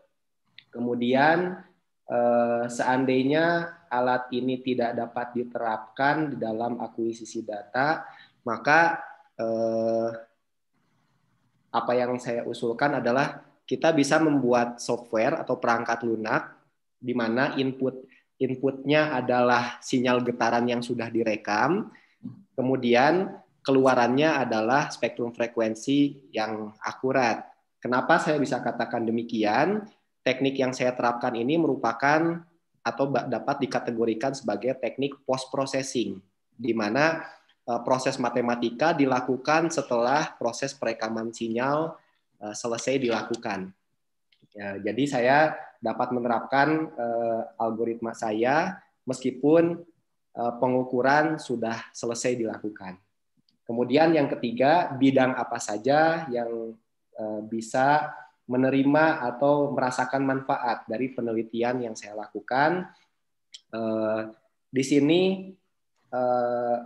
Kemudian Eh, seandainya alat ini tidak dapat diterapkan di dalam akuisisi data, maka eh, apa yang saya usulkan adalah kita bisa membuat software atau perangkat lunak di mana input inputnya adalah sinyal getaran yang sudah direkam, kemudian keluarannya adalah spektrum frekuensi yang akurat. Kenapa saya bisa katakan demikian? teknik yang saya terapkan ini merupakan atau dapat dikategorikan sebagai teknik post processing di mana eh, proses matematika dilakukan setelah proses perekaman sinyal eh, selesai dilakukan. Ya, jadi saya dapat menerapkan eh, algoritma saya meskipun pengukuran sudah selesai dilakukan. Kemudian yang ketiga, bidang apa saja yang bisa menerima atau merasakan manfaat dari penelitian yang saya lakukan. Eh, di sini eh,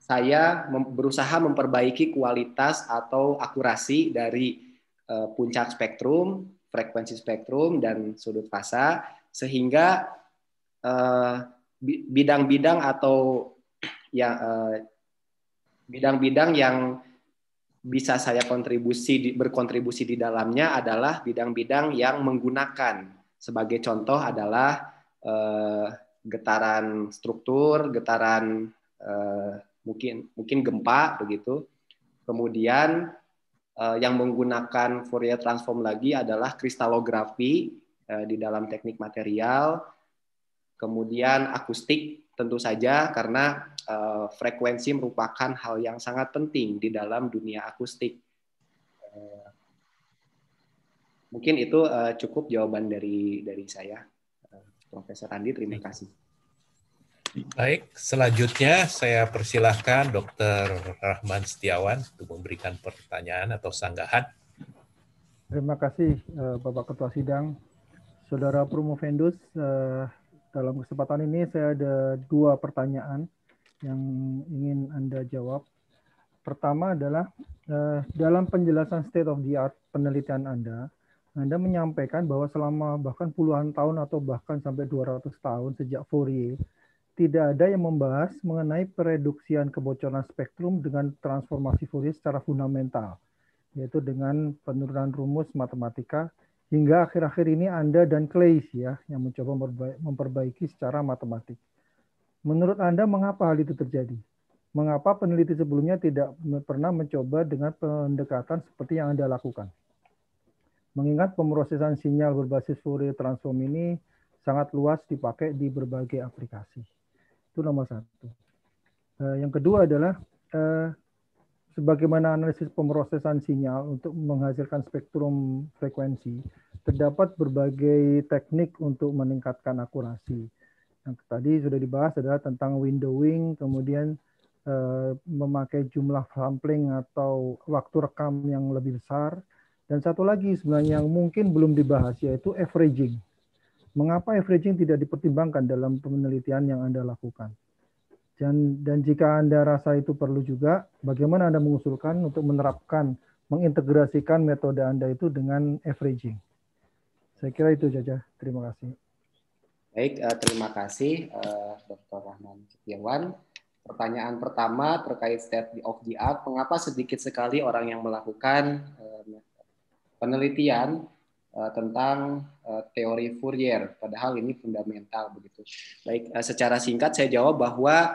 saya berusaha memperbaiki kualitas atau akurasi dari eh, puncak spektrum, frekuensi spektrum, dan sudut fasa, sehingga bidang-bidang atau yang bidang-bidang yang bisa saya kontribusi berkontribusi di dalamnya adalah bidang-bidang yang menggunakan sebagai contoh adalah eh, getaran struktur getaran eh, mungkin mungkin gempa begitu kemudian eh, yang menggunakan Fourier transform lagi adalah kristalografi eh, di dalam teknik material kemudian akustik tentu saja karena Eh, frekuensi merupakan hal yang sangat penting di dalam dunia akustik. Eh, mungkin itu eh, cukup jawaban dari dari saya, Profesor Andi. Terima kasih. Baik, selanjutnya saya persilahkan Dr. Rahman Setiawan untuk memberikan pertanyaan atau sanggahan. Terima kasih Bapak Ketua Sidang. Saudara Promovendus, dalam kesempatan ini saya ada dua pertanyaan yang ingin Anda jawab. Pertama adalah eh, dalam penjelasan state of the art penelitian Anda, Anda menyampaikan bahwa selama bahkan puluhan tahun atau bahkan sampai 200 tahun sejak Fourier, tidak ada yang membahas mengenai pereduksian kebocoran spektrum dengan transformasi Fourier secara fundamental, yaitu dengan penurunan rumus matematika hingga akhir-akhir ini Anda dan Clays ya yang mencoba memperbaiki secara matematik. Menurut Anda mengapa hal itu terjadi? Mengapa peneliti sebelumnya tidak pernah mencoba dengan pendekatan seperti yang Anda lakukan? Mengingat pemrosesan sinyal berbasis Fourier transform ini sangat luas dipakai di berbagai aplikasi. Itu nomor satu. Eh, yang kedua adalah eh, sebagaimana analisis pemrosesan sinyal untuk menghasilkan spektrum frekuensi, terdapat berbagai teknik untuk meningkatkan akurasi yang tadi sudah dibahas adalah tentang windowing, kemudian uh, memakai jumlah sampling atau waktu rekam yang lebih besar. Dan satu lagi sebenarnya yang mungkin belum dibahas yaitu averaging. Mengapa averaging tidak dipertimbangkan dalam penelitian yang Anda lakukan? Dan, dan jika Anda rasa itu perlu juga, bagaimana Anda mengusulkan untuk menerapkan, mengintegrasikan metode Anda itu dengan averaging? Saya kira itu saja. Terima kasih. Baik, eh, terima kasih eh, Dr. Rahman Setiawan. Pertanyaan pertama terkait state of the art, mengapa sedikit sekali orang yang melakukan eh, penelitian tentang teori Fourier, padahal ini fundamental begitu. Baik, secara singkat saya jawab bahwa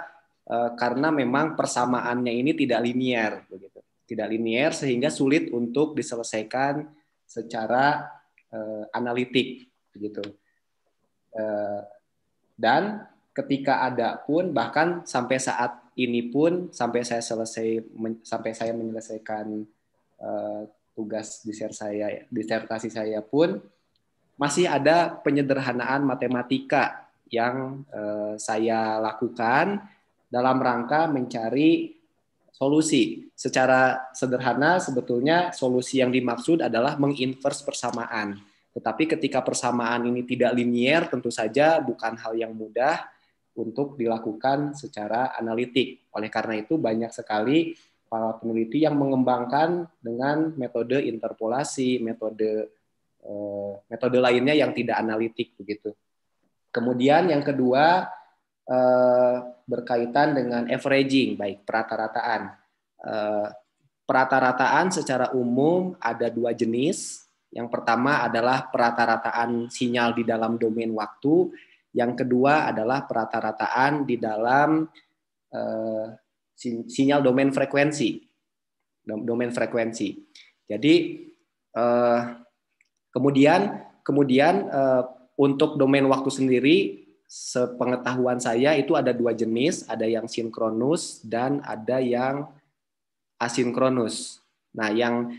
karena memang persamaannya ini tidak linier begitu. Tidak linier sehingga sulit untuk diselesaikan secara analitik begitu Eh, dan ketika ada pun bahkan sampai saat ini pun sampai saya selesai sampai saya menyelesaikan eh, tugas diser saya disertasi saya pun masih ada penyederhanaan matematika yang eh, saya lakukan dalam rangka mencari solusi. Secara sederhana sebetulnya solusi yang dimaksud adalah menginverse persamaan tetapi ketika persamaan ini tidak linier, tentu saja bukan hal yang mudah untuk dilakukan secara analitik. Oleh karena itu, banyak sekali para peneliti yang mengembangkan dengan metode interpolasi, metode eh, metode lainnya yang tidak analitik begitu. Kemudian yang kedua eh, berkaitan dengan averaging, baik perata-rataan. Eh, perata-rataan secara umum ada dua jenis. Yang pertama adalah perata-rataan sinyal di dalam domain waktu. Yang kedua adalah perata-rataan di dalam eh, sinyal domain frekuensi. Domain frekuensi. Jadi eh, kemudian kemudian eh, untuk domain waktu sendiri sepengetahuan saya itu ada dua jenis, ada yang sinkronus dan ada yang asinkronus. Nah, yang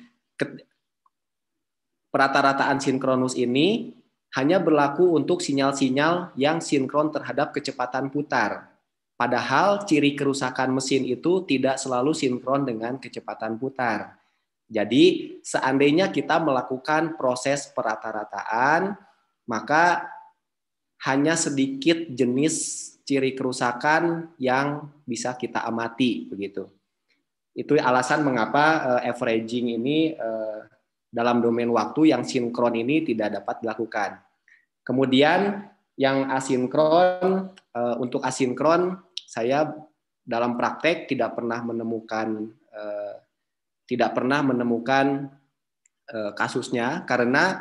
Perata-rataan sinkronus ini hanya berlaku untuk sinyal-sinyal yang sinkron terhadap kecepatan putar. Padahal ciri kerusakan mesin itu tidak selalu sinkron dengan kecepatan putar. Jadi, seandainya kita melakukan proses perata-rataan, maka hanya sedikit jenis ciri kerusakan yang bisa kita amati begitu. Itu alasan mengapa eh, averaging ini uh, dalam domain waktu yang sinkron ini tidak dapat dilakukan. Kemudian yang asinkron eh, untuk asinkron saya dalam praktek tidak pernah menemukan eh, tidak pernah menemukan eh, kasusnya karena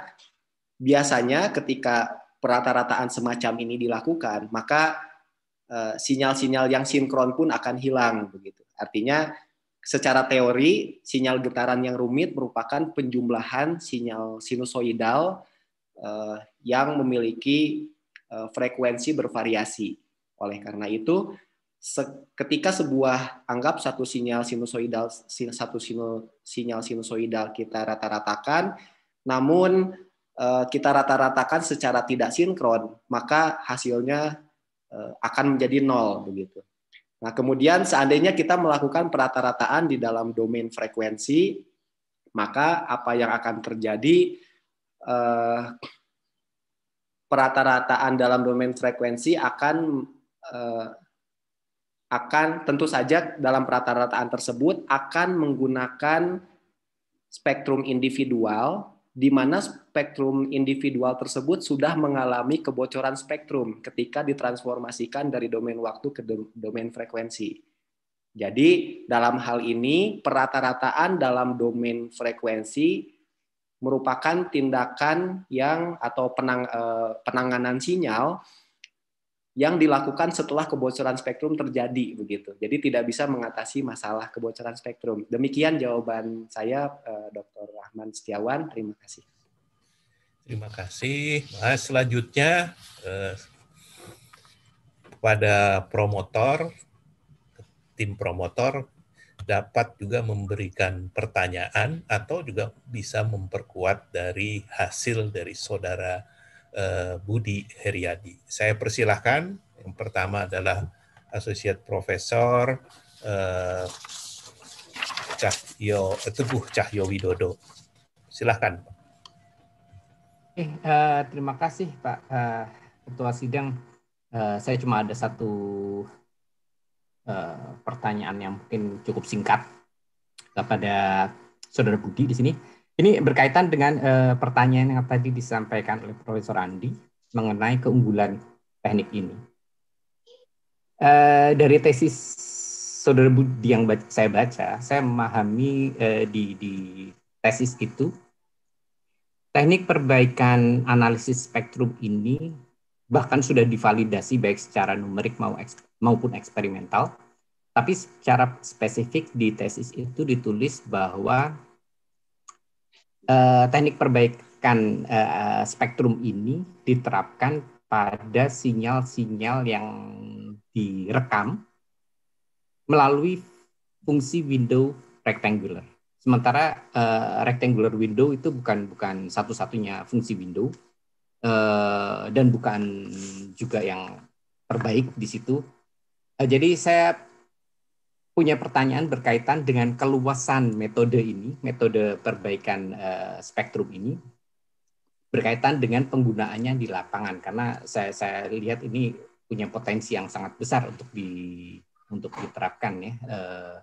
biasanya ketika perata-rataan semacam ini dilakukan maka sinyal-sinyal yang sinkron pun akan hilang begitu. Artinya secara teori sinyal getaran yang rumit merupakan penjumlahan sinyal sinusoidal eh, yang memiliki eh, frekuensi bervariasi. Oleh karena itu, ketika sebuah anggap satu sinyal sinusoidal satu sinyal sinusoidal kita rata-ratakan, namun eh, kita rata-ratakan secara tidak sinkron, maka hasilnya akan menjadi nol begitu. Nah, kemudian seandainya kita melakukan perata-rataan di dalam domain frekuensi, maka apa yang akan terjadi eh, perata-rataan dalam domain frekuensi akan eh, akan tentu saja dalam perata-rataan tersebut akan menggunakan spektrum individual di mana spektrum individual tersebut sudah mengalami kebocoran spektrum ketika ditransformasikan dari domain waktu ke domain frekuensi. Jadi dalam hal ini perata-rataan dalam domain frekuensi merupakan tindakan yang atau penang, eh, penanganan sinyal yang dilakukan setelah kebocoran spektrum terjadi begitu. Jadi tidak bisa mengatasi masalah kebocoran spektrum. Demikian jawaban saya eh, Dr. Rahman Setiawan. Terima kasih. Terima kasih. Nah, selanjutnya eh, kepada promotor, tim promotor dapat juga memberikan pertanyaan atau juga bisa memperkuat dari hasil dari saudara eh, Budi Heriadi. Saya persilahkan. Yang pertama adalah Asosiat Profesor eh, Cahyo eh, Teguh Cahyo Widodo. Silahkan, uh, terima kasih Pak uh, Ketua Sidang. Uh, saya cuma ada satu uh, pertanyaan yang mungkin cukup singkat kepada Saudara Budi di sini. Ini berkaitan dengan uh, pertanyaan yang tadi disampaikan oleh Profesor Andi mengenai keunggulan teknik ini. Uh, dari tesis Saudara Budi yang saya baca, saya memahami uh, di, di tesis itu Teknik perbaikan analisis spektrum ini bahkan sudah divalidasi baik secara numerik maupun eksperimental. Tapi secara spesifik di tesis itu ditulis bahwa eh, teknik perbaikan eh, spektrum ini diterapkan pada sinyal-sinyal yang direkam melalui fungsi window rectangular. Sementara uh, rectangular window itu bukan bukan satu-satunya fungsi window uh, dan bukan juga yang terbaik di situ. Uh, jadi saya punya pertanyaan berkaitan dengan keluasan metode ini, metode perbaikan uh, spektrum ini berkaitan dengan penggunaannya di lapangan karena saya saya lihat ini punya potensi yang sangat besar untuk di untuk diterapkan ya. Uh,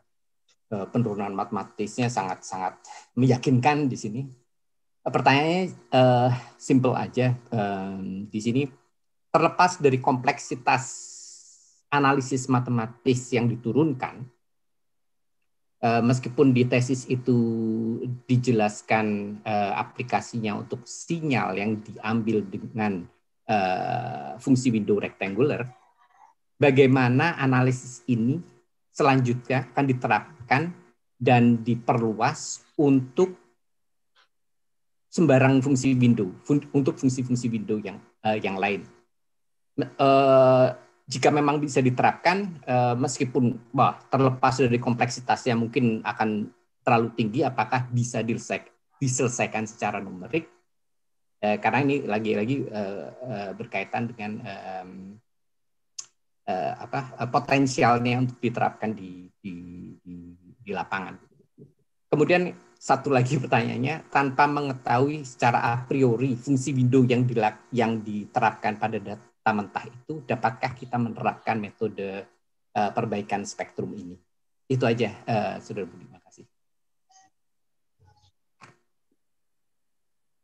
Eh, penurunan matematisnya sangat-sangat meyakinkan di sini. Eh, pertanyaannya uh, simple aja uh, di sini terlepas dari kompleksitas analisis matematis yang diturunkan, uh, meskipun di tesis itu dijelaskan uh, aplikasinya untuk sinyal yang diambil dengan uh, fungsi window rectangular, bagaimana analisis ini selanjutnya akan diterapkan digunakan dan diperluas untuk sembarang fungsi window fun, untuk fungsi-fungsi window yang uh, yang lain. Uh, jika memang bisa diterapkan, uh, meskipun bah, terlepas dari kompleksitasnya mungkin akan terlalu tinggi, apakah bisa diselesaikan, diselesaikan secara numerik? Uh, karena ini lagi-lagi uh, uh, berkaitan dengan um, uh, apa uh, potensialnya untuk diterapkan di, di, di di lapangan. Kemudian satu lagi pertanyaannya, tanpa mengetahui secara a priori fungsi window yang yang diterapkan pada data mentah itu, dapatkah kita menerapkan metode uh, perbaikan spektrum ini? Itu aja, uh, Saudara Budi. kasih.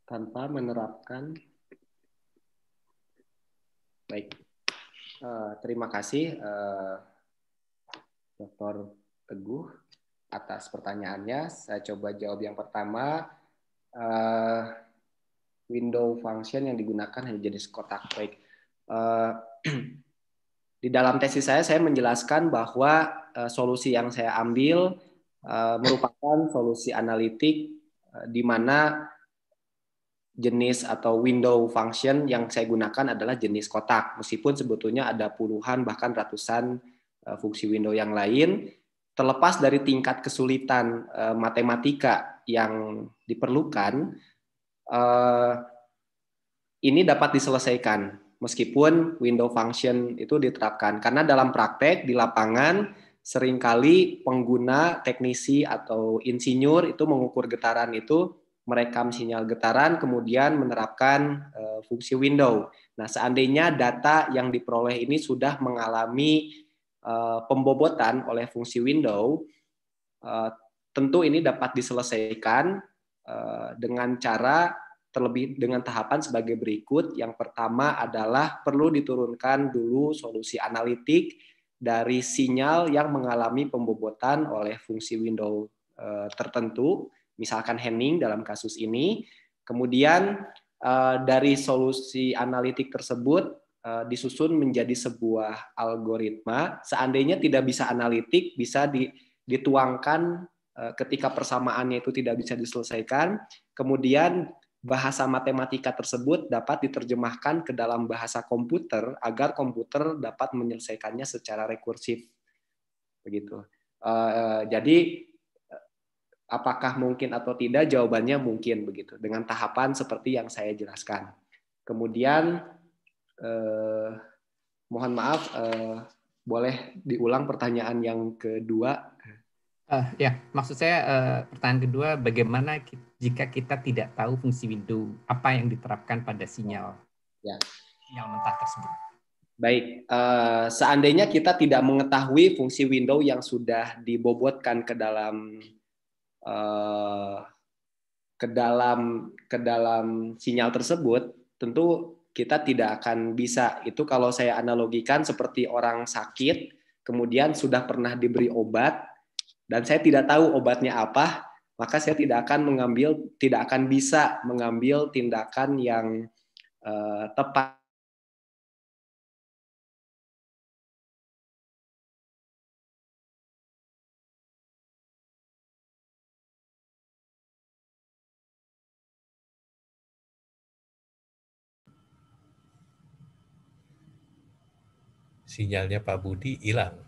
Tanpa menerapkan Baik, uh, terima kasih uh, Dr. Teguh atas pertanyaannya. Saya coba jawab yang pertama. Uh, window function yang digunakan hanya jenis kotak baik. Uh, eh, di dalam tesis saya, saya menjelaskan bahwa uh, solusi yang saya ambil uh, merupakan solusi analitik uh, di mana jenis atau window function yang saya gunakan adalah jenis kotak. Meskipun sebetulnya ada puluhan bahkan ratusan fungsi window yang lain, terlepas dari tingkat kesulitan uh, matematika yang diperlukan, uh, ini dapat diselesaikan meskipun window function itu diterapkan. Karena dalam praktek di lapangan seringkali pengguna teknisi atau insinyur itu mengukur getaran itu merekam sinyal getaran kemudian menerapkan uh, fungsi window. Nah, seandainya data yang diperoleh ini sudah mengalami Eh, pembobotan oleh fungsi window, eh, tentu ini dapat diselesaikan eh, dengan cara terlebih dengan tahapan sebagai berikut. Yang pertama adalah perlu diturunkan dulu solusi analitik dari sinyal yang mengalami pembobotan oleh fungsi window tertentu, misalkan Henning dalam kasus ini. Kemudian dari solusi analitik tersebut Eh, disusun menjadi sebuah algoritma. Seandainya tidak bisa analitik, bisa dituangkan eh, ketika persamaannya itu tidak bisa diselesaikan. Kemudian bahasa matematika tersebut dapat diterjemahkan ke dalam bahasa komputer agar komputer dapat menyelesaikannya secara rekursif. Begitu. Eh, jadi apakah mungkin atau tidak jawabannya mungkin begitu dengan tahapan seperti yang saya jelaskan. Kemudian eh, mohon maaf eh, boleh diulang pertanyaan yang kedua uh, ya maksud saya eh, pertanyaan kedua bagaimana jika kita tidak tahu fungsi window apa yang diterapkan pada sinyal ya. sinyal mentah tersebut Baik, eh, seandainya kita tidak mengetahui fungsi window yang sudah dibobotkan ke dalam eh, ke dalam ke dalam sinyal tersebut, tentu kita tidak akan bisa. Itu kalau saya analogikan seperti orang sakit, kemudian sudah pernah diberi obat, dan saya tidak tahu obatnya apa, maka saya tidak akan mengambil, tidak akan bisa mengambil tindakan yang uh, tepat sinyalnya Pak Budi hilang.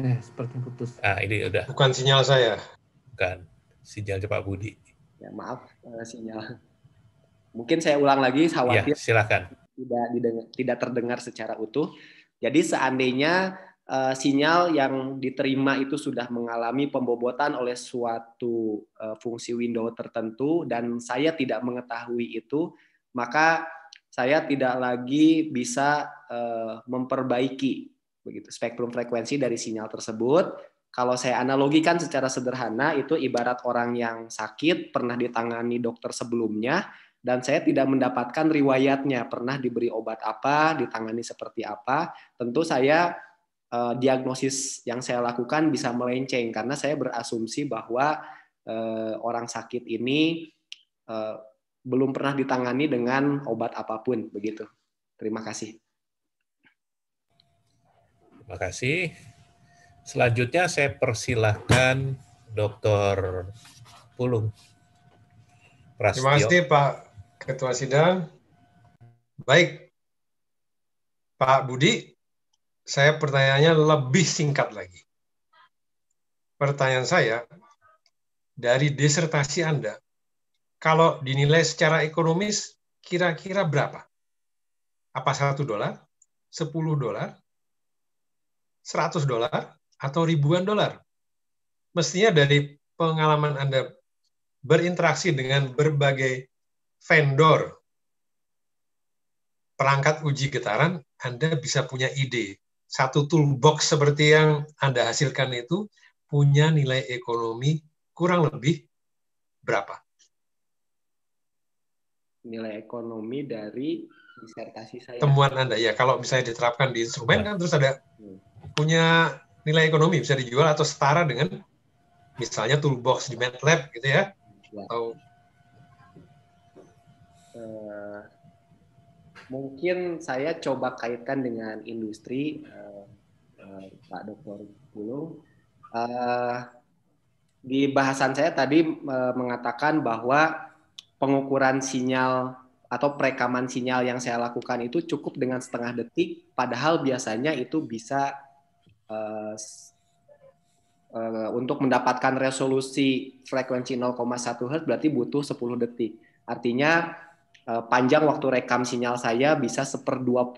Eh, seperti putus. Ah, ini udah. Bukan sinyal saya. Bukan. Sinyalnya Pak Budi. Ya, maaf uh, sinyal. Mungkin saya ulang lagi, iya, khawatir. Ya, silakan. Tidak didengar, tidak terdengar secara utuh. Jadi seandainya uh, sinyal yang diterima itu sudah mengalami pembobotan oleh suatu uh, fungsi window tertentu dan saya tidak mengetahui itu, maka saya tidak lagi bisa uh, memperbaiki begitu spektrum frekuensi dari sinyal tersebut. Kalau saya analogikan secara sederhana itu ibarat orang yang sakit pernah ditangani dokter sebelumnya dan saya tidak mendapatkan riwayatnya pernah diberi obat apa, ditangani seperti apa. Tentu saya eh, diagnosis yang saya lakukan bisa melenceng karena saya berasumsi bahwa eh, orang sakit ini eh, belum pernah ditangani dengan obat apapun begitu. Terima kasih. Terima kasih. Selanjutnya saya persilahkan Dr. Pulung. Prastio. Terima kasih Pak Ketua Sidang. Baik, Pak Budi, saya pertanyaannya lebih singkat lagi. Pertanyaan saya, dari disertasi Anda, kalau dinilai secara ekonomis, kira-kira berapa? Apa 1 dolar, 10 dolar, 100 dolar, atau ribuan dolar? Mestinya dari pengalaman Anda berinteraksi dengan berbagai vendor perangkat uji getaran, Anda bisa punya ide. Satu toolbox seperti yang Anda hasilkan itu punya nilai ekonomi kurang lebih berapa? nilai ekonomi dari disertasi saya. Temuan Anda ya, kalau misalnya diterapkan di instrumen kan terus ada hmm. punya nilai ekonomi bisa dijual atau setara dengan misalnya toolbox di MATLAB gitu ya. ya. Atau uh, mungkin saya coba kaitkan dengan industri uh, uh, Pak Dr. Gulung Uh, di bahasan saya tadi uh, mengatakan bahwa pengukuran sinyal atau perekaman sinyal yang saya lakukan itu cukup dengan setengah detik, padahal biasanya itu bisa uh, uh, untuk mendapatkan resolusi frekuensi 0,1 Hz berarti butuh 10 detik. Artinya uh, panjang waktu rekam sinyal saya bisa seper 20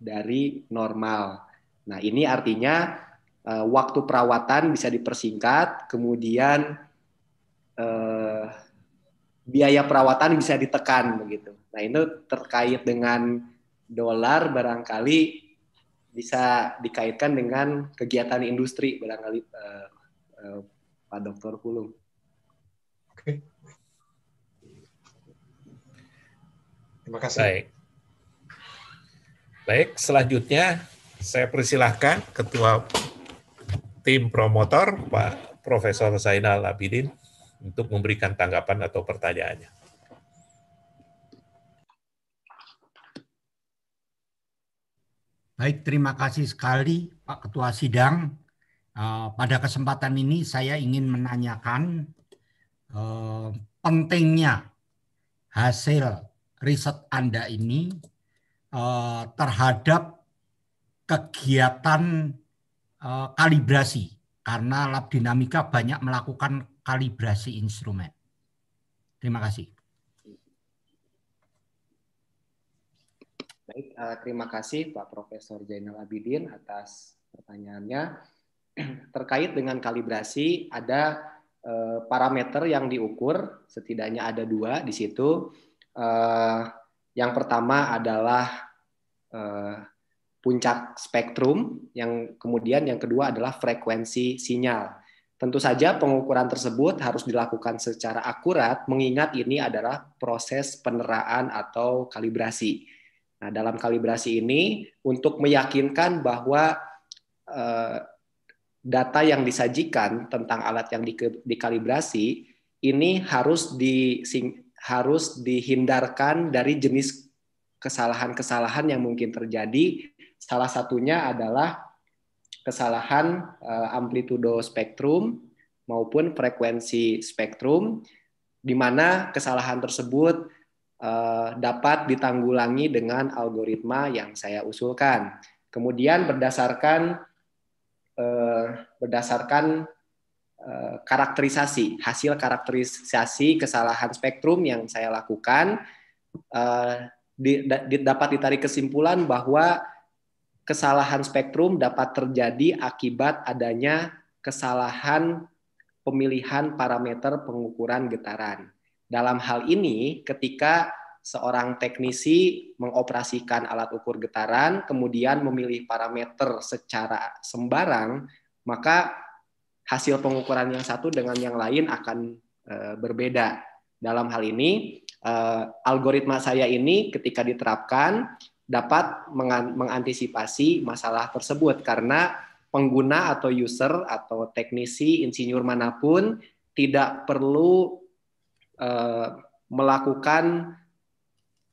dari normal. Nah ini artinya uh, waktu perawatan bisa dipersingkat, kemudian uh, biaya perawatan bisa ditekan begitu. Nah itu terkait dengan dolar barangkali bisa dikaitkan dengan kegiatan industri barangkali uh, uh, Pak Dokter Pulung. Oke. Terima kasih. Baik. Baik, selanjutnya saya persilahkan Ketua Tim Promotor Pak Profesor Zainal Abidin untuk memberikan tanggapan atau pertanyaannya. Baik, terima kasih sekali Pak Ketua Sidang. Eh, pada kesempatan ini saya ingin menanyakan eh, pentingnya hasil riset Anda ini eh, terhadap kegiatan kalibrasi karena lab dinamika banyak melakukan kalibrasi instrumen. Terima kasih. Baik, eh, terima kasih Pak Profesor Jainal Abidin atas pertanyaannya. Terkait dengan kalibrasi, ada eh, parameter yang diukur, setidaknya ada dua di situ. Eh, yang pertama adalah puncak spektrum, yang kemudian yang kedua adalah frekuensi sinyal. Tentu saja pengukuran tersebut harus dilakukan secara akurat mengingat ini adalah proses peneraan atau kalibrasi. Nah, dalam kalibrasi ini untuk meyakinkan bahwa eh, data yang disajikan tentang alat yang di, dikalibrasi ini harus di harus dihindarkan dari jenis kesalahan-kesalahan yang mungkin terjadi. Salah satunya adalah kesalahan uh, eh, amplitudo spektrum maupun frekuensi spektrum di mana kesalahan tersebut uh, dapat ditanggulangi dengan algoritma yang saya usulkan. Kemudian berdasarkan uh, berdasarkan uh, karakterisasi hasil karakterisasi kesalahan spektrum yang saya lakukan di, da, di, dapat ditarik kesimpulan bahwa kesalahan spektrum dapat terjadi akibat adanya kesalahan pemilihan parameter pengukuran getaran. Dalam hal ini, ketika seorang teknisi mengoperasikan alat ukur getaran, kemudian memilih parameter secara sembarang, maka hasil pengukuran yang satu dengan yang lain akan e, berbeda. Dalam hal ini, e, algoritma saya ini ketika diterapkan dapat mengantisipasi masalah tersebut karena pengguna atau user atau teknisi insinyur manapun tidak perlu eh, melakukan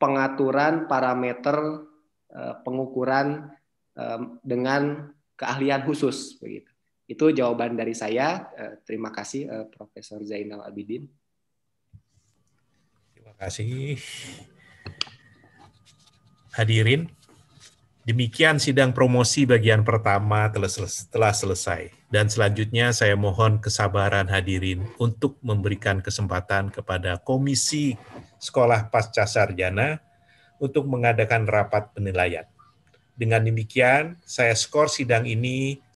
pengaturan parameter eh, pengukuran eh, dengan keahlian khusus begitu. Itu jawaban dari saya. Eh, terima kasih eh, Profesor Zainal Abidin. Terima kasih hadirin. Demikian sidang promosi bagian pertama telah selesai. Dan selanjutnya saya mohon kesabaran hadirin untuk memberikan kesempatan kepada Komisi Sekolah Pasca Sarjana untuk mengadakan rapat penilaian. Dengan demikian, saya skor sidang ini